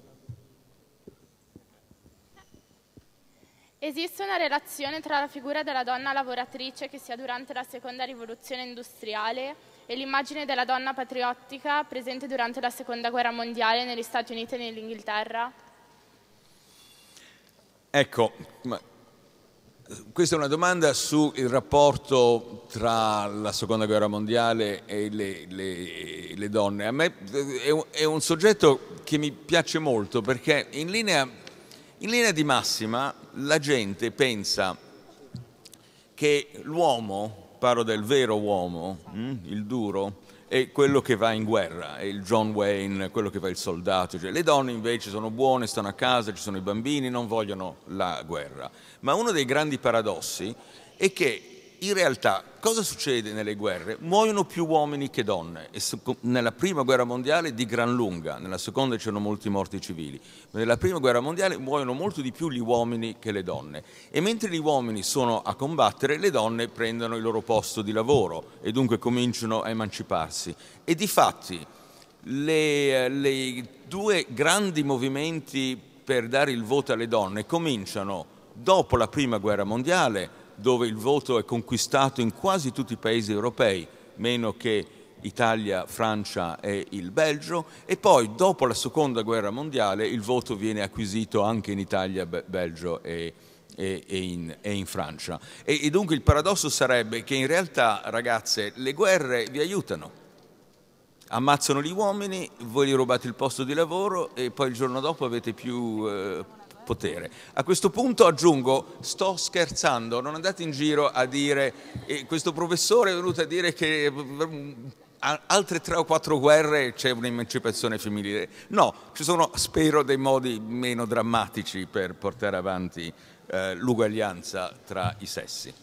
Esiste una relazione tra la figura della donna lavoratrice che sia durante la seconda rivoluzione industriale e l'immagine della donna patriottica presente durante la seconda guerra mondiale negli Stati Uniti e nell'Inghilterra? Ecco, questa è una domanda sul rapporto tra la seconda guerra mondiale e le, le, le donne. A me è un, soggetto che mi piace molto perché in linea, in linea di massima la gente pensa che l'uomo, parlo del vero uomo, mm, il duro, è quello che va in guerra, è il John Wayne, quello che va il soldato. Cioè, le donne invece sono buone, stanno a casa, ci sono i bambini, non vogliono la guerra. Ma uno dei grandi paradossi è che in realtà cosa succede nelle guerre? Muoiono più uomini che donne. Su, nella prima guerra mondiale di gran lunga, nella seconda c'erano molti morti civili, ma nella prima guerra mondiale muoiono molto di più gli uomini che le donne. E mentre gli uomini sono a combattere, le donne prendono il loro posto di lavoro e dunque cominciano a emanciparsi. E di fatti le, due grandi movimenti per dare il voto alle donne cominciano dopo la Prima Guerra Mondiale, dove il voto è conquistato in quasi tutti i paesi europei, meno che Italia, Francia e il Belgio, e poi dopo la Seconda Guerra Mondiale il voto viene acquisito anche in Italia, Belgio e, e, e, in, e in, Francia. e dunque il paradosso sarebbe che in realtà, ragazze, le guerre vi aiutano ammazzano gli uomini, voi gli rubate il posto di lavoro e poi il giorno dopo avete più eh, potere. A questo punto aggiungo, sto scherzando, non andate in giro a dire, eh, questo professore è venuto a dire che eh, altre tre o quattro guerre c'è un'emancipazione femminile. No, ci sono, spero, dei modi meno drammatici per portare avanti eh, l'uguaglianza tra i sessi.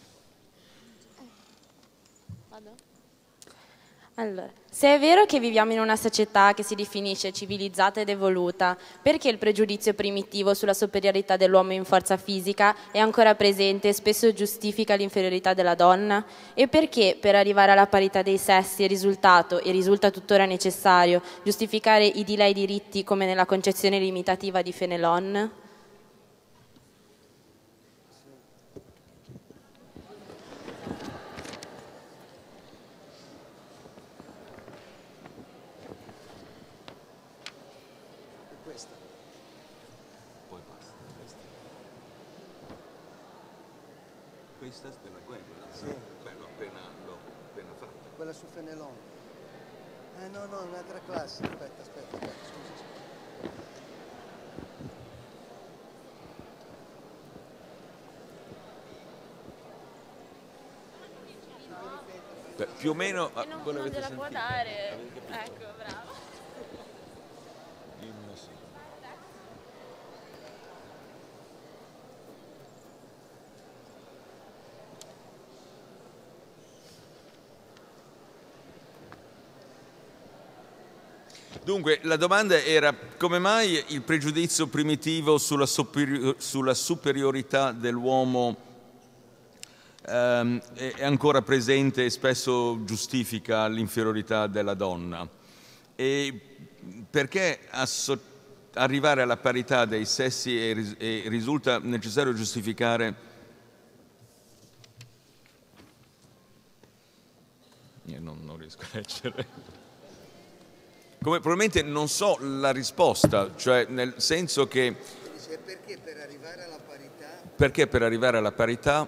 Allora, se è vero che viviamo in una società che si definisce civilizzata ed evoluta, perché il pregiudizio primitivo sulla superiorità dell'uomo in forza fisica è ancora presente e spesso giustifica l'inferiorità della donna? E perché per arrivare alla parità dei sessi è risultato, e risulta tuttora necessario, giustificare i di lei diritti come nella concezione limitativa di Fenelon? poteva aspetta, aspetta, aspetta scusa, scusa. Beh, più o meno... Ma ah, non, non la può dare, ecco, Dunque, la domanda era come mai il pregiudizio primitivo sulla, superi- sulla superiorità dell'uomo ehm, è ancora presente e spesso giustifica l'inferiorità della donna? E perché asso- arrivare alla parità dei sessi e ris- e risulta necessario giustificare... Non, non riesco a leggere. Come probabilmente non so la risposta, cioè nel senso che... Cioè perché per arrivare alla parità... Perché per arrivare alla parità...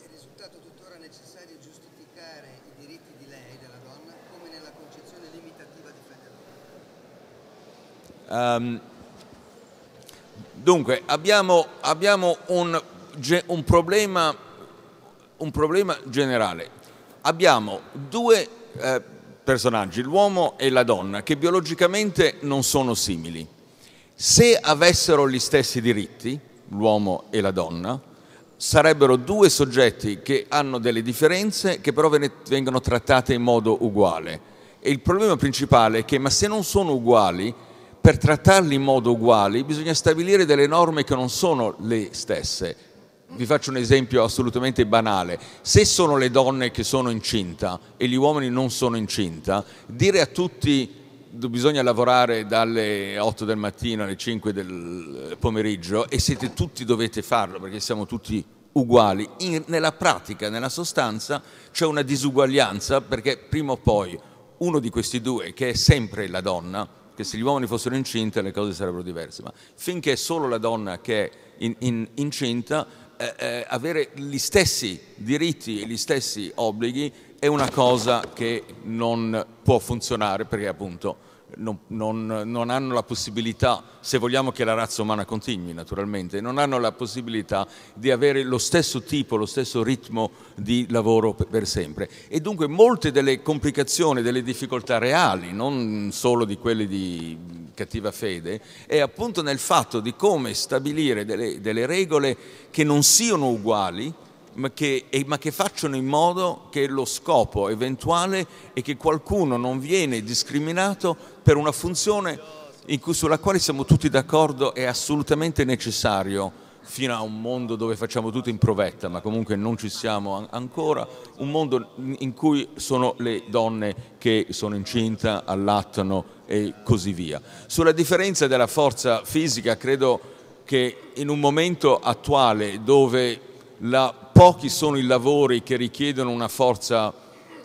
È risultato tuttora necessario giustificare i diritti di lei, della donna, come nella concezione limitativa di Federer. Um, dunque, abbiamo, abbiamo un, un, problema, un, problema, generale. Abbiamo due... Eh, personaggi, l'uomo e la donna, che biologicamente non sono simili. Se avessero gli stessi diritti, l'uomo e la donna, sarebbero due soggetti che hanno delle differenze che però vengono trattate in modo uguale. E il problema principale è che, ma se non sono uguali, per trattarli in modo uguale bisogna stabilire delle norme che non sono le stesse vi faccio un esempio assolutamente banale, se sono le donne che sono incinta e gli uomini non sono incinta, dire a tutti bisogna lavorare dalle 8 del mattino alle 5 del eh, pomeriggio e siete tutti dovete farlo perché siamo tutti uguali, In, nella pratica, nella sostanza c'è una disuguaglianza perché prima o poi uno di questi due, che è sempre la donna, che se gli uomini fossero incinta le cose sarebbero diverse, ma finché è solo la donna che è in, in, incinta, eh, eh, avere gli stessi diritti e gli stessi obblighi è una cosa che non può funzionare perché appunto non, non, non, hanno la possibilità, se vogliamo che la razza umana continui naturalmente, non hanno la possibilità di avere lo stesso tipo, lo stesso ritmo di lavoro per sempre. E dunque molte delle complicazioni, delle difficoltà reali, non solo di quelle di cattiva fede, è appunto nel fatto di come stabilire delle, delle regole che non siano uguali, ma che, e, ma che facciano in modo che lo scopo eventuale è che qualcuno non viene discriminato per una funzione cui, sulla quale siamo tutti d'accordo è assolutamente necessario fino a un mondo dove facciamo tutto in provetta, ma comunque non ci siamo ancora, un mondo in cui sono le donne che sono incinta, allattano e così via. Sulla differenza della forza fisica credo che in un momento attuale dove la, pochi sono i lavori che richiedono una forza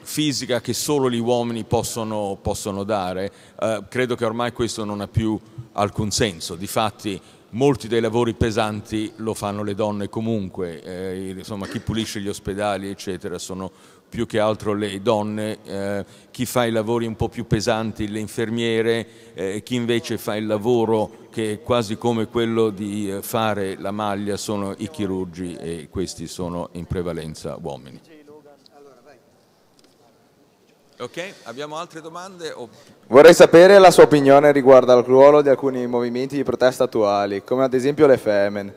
fisica che solo gli uomini possono, possono dare, eh, credo che ormai questo non ha più alcun senso. Difatti molti dei lavori pesanti lo fanno le donne comunque, eh, insomma chi pulisce gli ospedali eccetera sono più che altro le donne, eh, chi fa i lavori un po' più pesanti, le infermiere, eh, chi invece fa il lavoro che è quasi come quello di eh, fare la maglia sono i chirurgi e questi sono in prevalenza uomini. Ok, abbiamo altre domande? Vorrei sapere la sua opinione riguardo al ruolo di alcuni movimenti di protesta attuali, come ad esempio le Femen.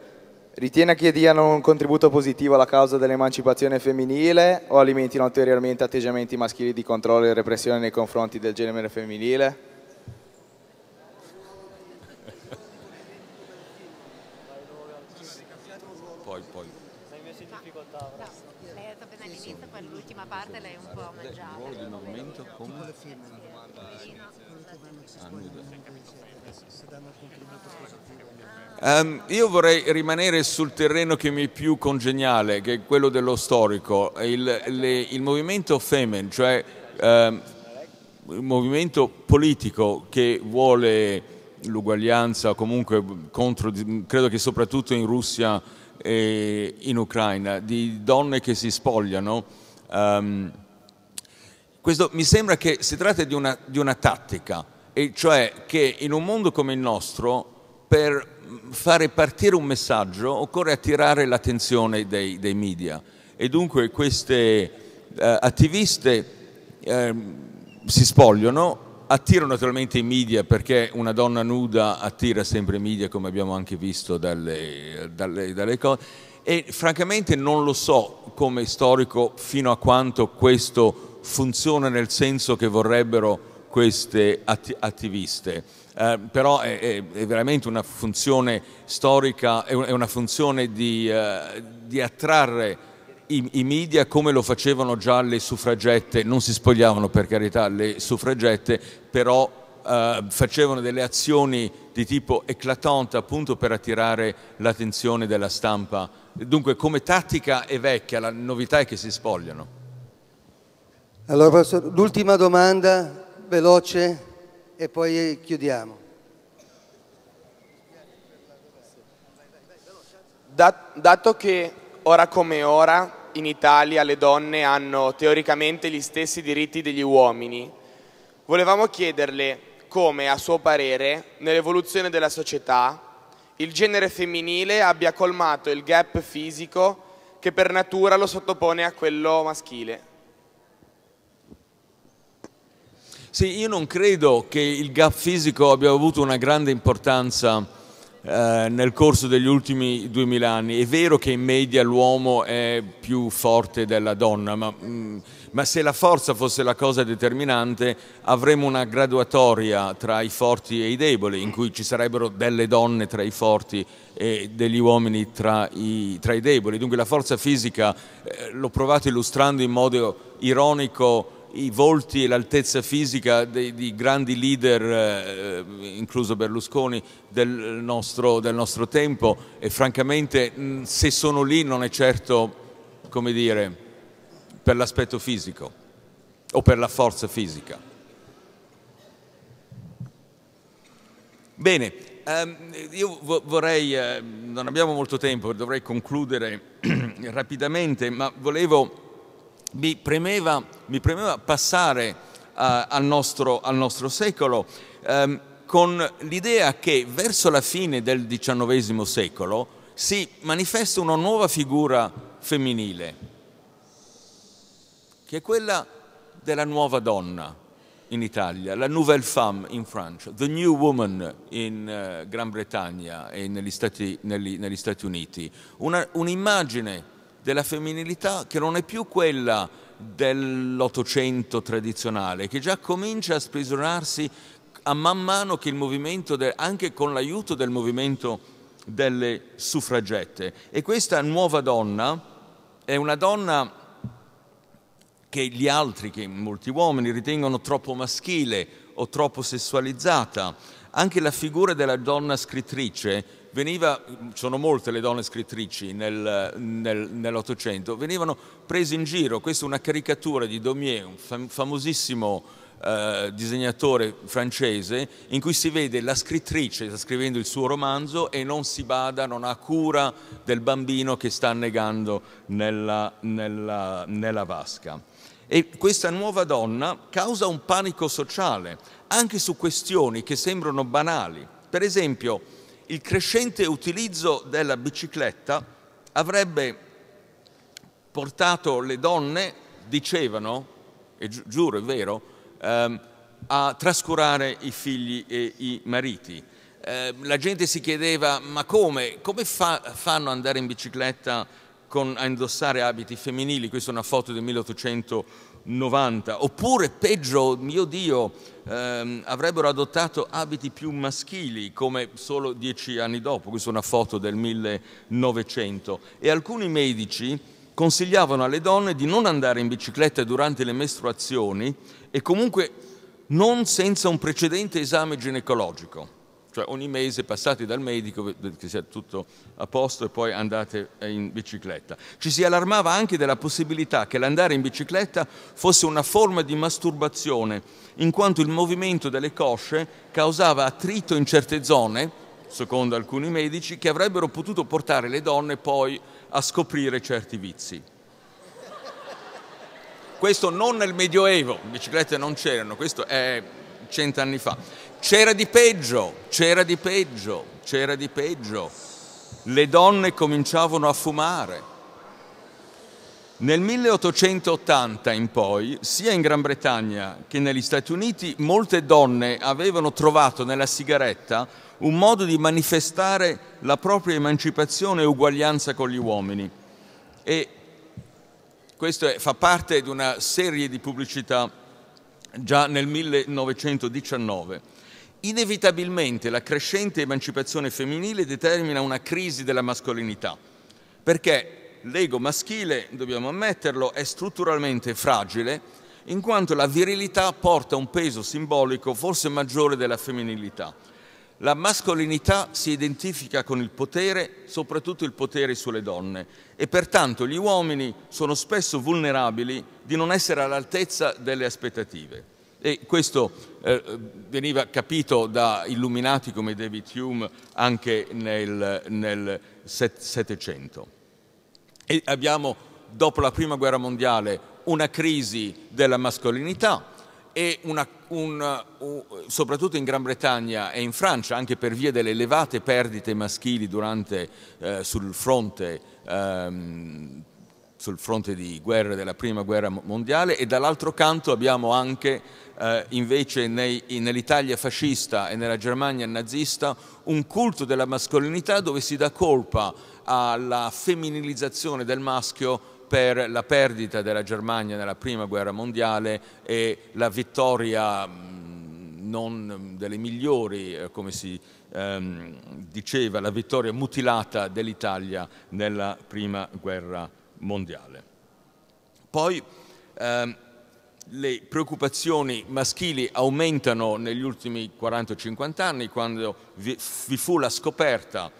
Ritiene che diano un contributo positivo alla causa dell'emancipazione femminile o alimentino ulteriormente atteggiamenti maschili di controllo e repressione nei confronti del genere femminile? Um, io vorrei rimanere sul terreno che mi è più congeniale, che è quello dello storico, il, le, il movimento Femen, cioè um, il movimento politico che vuole l'uguaglianza, comunque contro, credo che soprattutto in Russia e in Ucraina, di donne che si spogliano. Um, questo, mi sembra che si tratti di una, di una tattica, e cioè che in un mondo come il nostro per fare partire un messaggio occorre attirare l'attenzione dei, dei media e dunque queste eh, attiviste eh, si spogliono, attirano naturalmente i media perché una donna nuda attira sempre i media come abbiamo anche visto dalle, dalle, dalle cose e francamente non lo so come storico fino a quanto questo funziona nel senso che vorrebbero queste attiviste eh, però è, è, è, veramente una funzione storica, è una funzione di, eh, di attrarre i, i, media come lo facevano già le suffragette, non si spogliavano per carità le suffragette, però eh, facevano delle azioni di tipo eclatante appunto per attirare l'attenzione della stampa. Dunque come tattica è vecchia, la novità è che si spogliano. Allora, l'ultima domanda, veloce, e poi chiudiamo. dato che ora come ora in Italia le donne hanno teoricamente gli stessi diritti degli uomini, volevamo chiederle come, a suo parere, nell'evoluzione della società, il genere femminile abbia colmato il gap fisico che per natura lo sottopone a quello maschile. Sì, io non credo che il gap fisico abbia avuto una grande importanza eh, nel corso degli ultimi 2000 anni. È vero che in media l'uomo è più forte della donna, ma, mh, mm, ma se la forza fosse la cosa determinante avremmo una graduatoria tra i forti e i deboli, in cui ci sarebbero delle donne tra i forti e degli uomini tra i, tra i deboli. Dunque la forza fisica, eh, l'ho provato illustrando in modo ironico, i volti e l'altezza fisica dei, dei grandi leader, eh, eh, incluso Berlusconi, del nostro, del nostro, tempo e francamente mm, se sono lì non è certo, come dire, per l'aspetto fisico o per la forza fisica. Bene, ehm, io vo vorrei, eh, non abbiamo molto tempo, dovrei concludere rapidamente, ma volevo mi premeva, mi premeva passare eh, al nostro, al, nostro, secolo ehm, con l'idea che verso la fine del XIX secolo si manifesta una nuova figura femminile, che è quella della nuova donna in Italia, la nouvelle femme in Francia, the new woman in uh, Gran Bretagna e negli Stati, negli, negli Stati Uniti, un'immagine della femminilità che non è più quella dell'Ottocento tradizionale, che già comincia a sprigiorarsi a man mano che il movimento, de, anche con l'aiuto del movimento delle suffragette. E questa nuova donna è una donna che gli altri, che molti uomini ritengono troppo maschile o troppo sessualizzata. Anche la figura della donna scrittrice veniva, sono molte le donne scrittrici nel, nel, nell'Ottocento, venivano prese in giro, questa è una caricatura di Daumier, un fam- famosissimo eh, disegnatore francese, in cui si vede la scrittrice sta scrivendo il suo romanzo e non si bada, non ha cura del bambino che sta annegando nella, nella, nella vasca. E questa nuova donna causa un panico sociale anche su questioni che sembrano banali. Per esempio, il crescente utilizzo della bicicletta avrebbe portato le donne, dicevano, e gi- giuro è vero, ehm, a trascurare i figli e i mariti. Eh, la gente si chiedeva, ma come? Come fa- fanno ad andare in bicicletta con, a indossare abiti femminili? Questa è una foto del 1800. 90, oppure peggio, mio Dio, ehm, avrebbero adottato abiti più maschili, come solo dieci anni dopo, questa è una foto del 1900, e alcuni medici consigliavano alle donne di non andare in bicicletta durante le mestruazioni e comunque non senza un precedente esame ginecologico cioè ogni mese passate dal medico che sia tutto a posto e poi andate eh, in bicicletta. Ci si allarmava anche della possibilità che l'andare in bicicletta fosse una forma di masturbazione, in quanto il movimento delle cosce causava attrito in certe zone, secondo alcuni medici, che avrebbero potuto portare le donne poi a scoprire certi vizi. Questo non nel Medioevo, biciclette non c'erano, questo è cent'anni fa. C'era di peggio, c'era di peggio, c'era di peggio. Le donne cominciavano a fumare. Nel 1880 in poi, sia in Gran Bretagna che negli Stati Uniti, molte donne avevano trovato nella sigaretta un modo di manifestare la propria emancipazione e uguaglianza con gli uomini. E questo è, fa parte di una serie di pubblicità già nel 1919. Inevitabilmente la crescente emancipazione femminile determina una crisi della mascolinità, perché l'ego maschile, dobbiamo ammetterlo, è strutturalmente fragile in quanto la virilità porta un peso simbolico forse maggiore della femminilità. La mascolinità si identifica con il potere, soprattutto il potere sulle donne, e pertanto gli uomini sono spesso vulnerabili di non essere all'altezza delle aspettative. E questo eh, veniva capito da illuminati come David Hume anche nel Settecento. E abbiamo, dopo la Prima Guerra Mondiale, una crisi della mascolinità e una, un, soprattutto in Gran Bretagna e in Francia, anche per via delle elevate perdite maschili durante, eh, sul fronte ehm, sul fronte di guerre della prima guerra mondiale e dall'altro canto abbiamo anche eh, invece nei, nell'Italia fascista e nella Germania nazista un culto della mascolinità dove si dà colpa alla femminilizzazione del maschio per la perdita della Germania nella prima guerra mondiale e la vittoria mm, non delle migliori, eh, come si ehm, diceva, la vittoria mutilata dell'Italia nella prima guerra mondiale mondiale. Poi ehm, le preoccupazioni maschili aumentano negli ultimi 40 50 anni quando vi, vi fu la scoperta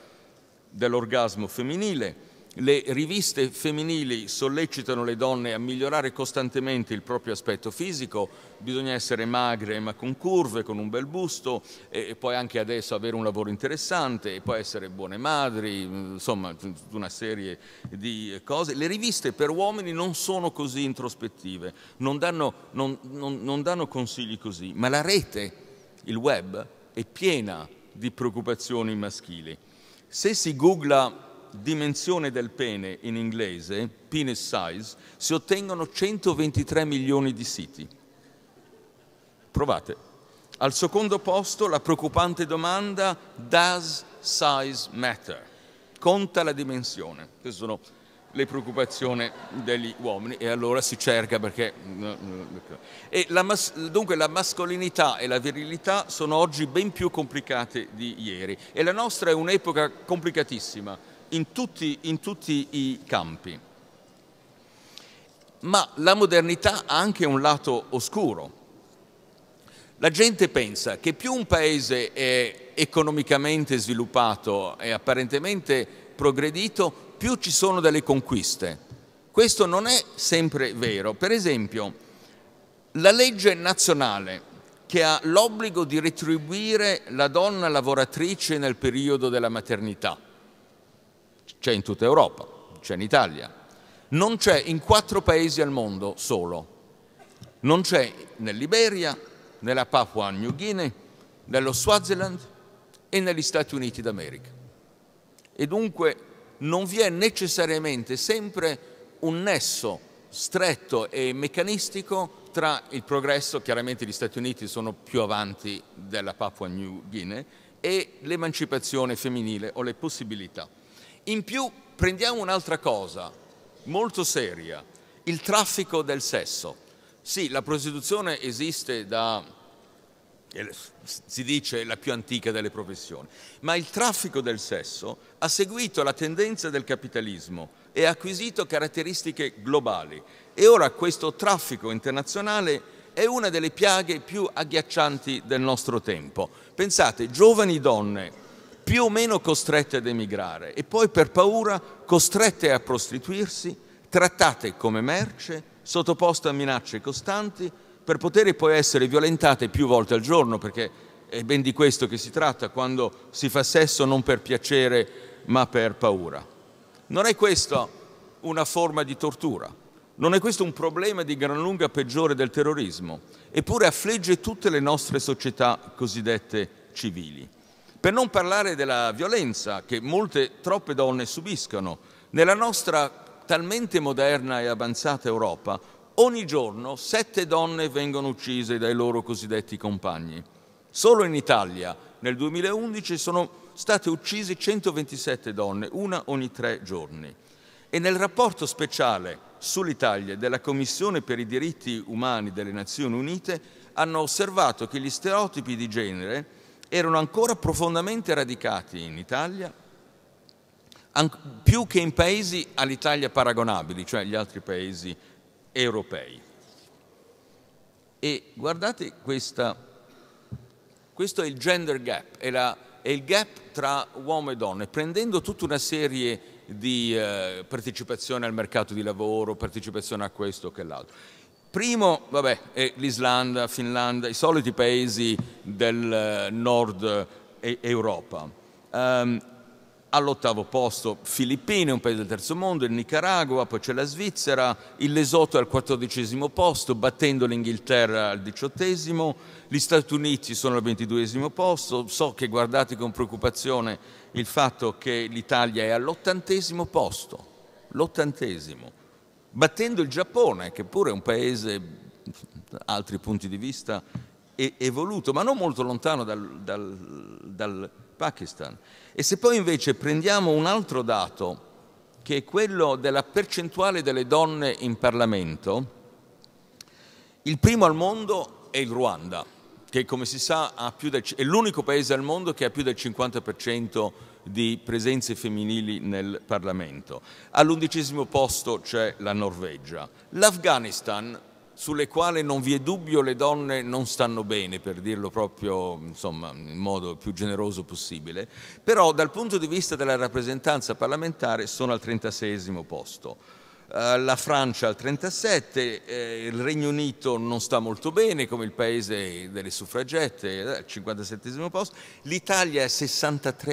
dell'orgasmo femminile le riviste femminili sollecitano le donne a migliorare costantemente il proprio aspetto fisico, bisogna essere magre ma con curve, con un bel busto e poi anche adesso avere un lavoro interessante e poi essere buone madri, insomma una serie di eh, cose. Le riviste per uomini non sono così introspettive, non danno, non, non, non danno consigli così, ma la rete, il web, è piena di preoccupazioni maschili. Se si googla dimensione del pene in inglese, penis size, si ottengono 123 milioni di siti. Provate. Al secondo posto la preoccupante domanda Does size matter? Conta la dimensione. Queste sono le preoccupazioni degli uomini e allora si cerca perché... E la dunque la mascolinità e la virilità sono oggi ben più complicate di ieri e la nostra è un'epoca complicatissima in tutti, in tutti i campi. Ma la modernità ha anche un lato oscuro. La gente pensa che più un paese è economicamente sviluppato e apparentemente progredito, più ci sono delle conquiste. Questo non è sempre vero. Per esempio, la legge nazionale che ha l'obbligo di retribuire la donna lavoratrice nel periodo della maternità c'è in tutta Europa, c'è in Italia, non c'è in quattro paesi al mondo solo, non c'è nell'Iberia, nella Papua New Guinea, nello Swaziland e negli Stati Uniti d'America. E dunque non vi è necessariamente sempre un nesso stretto e meccanistico tra il progresso, chiaramente gli Stati Uniti sono più avanti della Papua New Guinea, e l'emancipazione femminile o le possibilità. In più prendiamo un'altra cosa molto seria, il traffico del sesso. Sì, la prostituzione esiste da, eh, si dice, la più antica delle professioni, ma il traffico del sesso ha seguito la tendenza del capitalismo e ha acquisito caratteristiche globali e ora questo traffico internazionale è una delle piaghe più agghiaccianti del nostro tempo. Pensate, giovani donne più o meno costrette ad emigrare e poi per paura costrette a prostituirsi, trattate come merce, sottoposte a minacce costanti, per poter poi essere violentate più volte al giorno, perché è ben di questo che si tratta, quando si fa sesso non per piacere ma per paura. Non è questa una forma di tortura, non è questo un problema di gran lunga peggiore del terrorismo, eppure affligge tutte le nostre società cosiddette civili. Per non parlare della violenza che molte, troppe donne subiscono. Nella nostra talmente moderna e avanzata Europa, ogni giorno sette donne vengono uccise dai loro cosiddetti compagni. Solo in Italia, nel 2011, sono state uccise 127 donne, una ogni tre giorni. E nel rapporto speciale sull'Italia della Commissione per i diritti umani delle Nazioni Unite hanno osservato che gli stereotipi di genere erano ancora profondamente radicati in Italia, più che in paesi all'Italia paragonabili, cioè gli altri paesi europei. E guardate questa, questo è il gender gap, è, la, è il gap tra uomo e donna, prendendo tutta una serie di eh, partecipazione al mercato di lavoro, partecipazione a questo o che l'altro. Primo, vabbè, è l'Islanda, Finlandia, i soliti paesi del eh, nord eh, Europa. Um, all'ottavo posto Filippine, un paese del terzo mondo, il Nicaragua, poi c'è la Svizzera, il Lesotho al quattordicesimo posto, battendo l'Inghilterra al diciottesimo, gli Stati Uniti sono al ventiduesimo posto, so che guardate con preoccupazione il fatto che l'Italia è all'ottantesimo posto, l'ottantesimo battendo il Giappone, che pure è un paese, da altri punti di vista, evoluto, ma non molto lontano dal, dal, dal Pakistan. E se poi invece prendiamo un altro dato, che è quello della percentuale delle donne in Parlamento, il primo al mondo è il Ruanda, che come si sa del, è l'unico paese al mondo che ha più del 50% di presenze femminili nel Parlamento. All'undicesimo posto c'è la Norvegia. L'Afghanistan sulle quali non vi è dubbio le donne non stanno bene, per dirlo proprio insomma, in modo più generoso possibile, però dal punto di vista della rappresentanza parlamentare sono al 36 posto. Eh, la Francia al 37, eh, il Regno Unito non sta molto bene come il paese delle suffragette, eh, al 57 posto, l'Italia è 63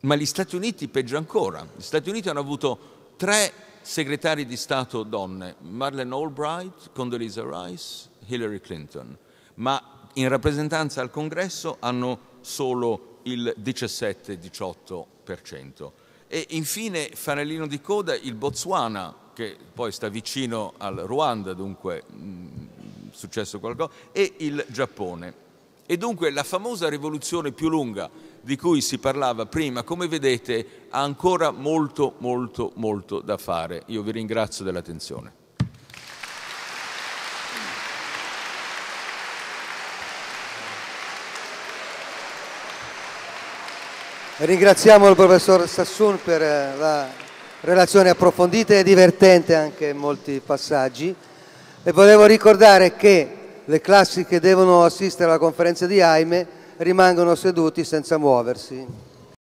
ma gli Stati Uniti peggio ancora. Gli Stati Uniti hanno avuto tre segretari di Stato donne, Marlene Albright, Condoleezza Rice, Hillary Clinton, ma in rappresentanza al Congresso hanno solo il 17-18%. E infine, fanalino di coda, il Botswana, che poi sta vicino al Ruanda, dunque è mm, successo qualcosa, e il Giappone. E dunque la famosa rivoluzione più lunga di cui si parlava prima, come vedete, ha ancora molto, molto, molto da fare. Io vi ringrazio dell'attenzione. Ringraziamo il professor Sassun per eh, la relazione approfondita e divertente anche in molti passaggi e volevo ricordare che le classi che devono assistere alla conferenza di AIME rimangono seduti senza muoversi.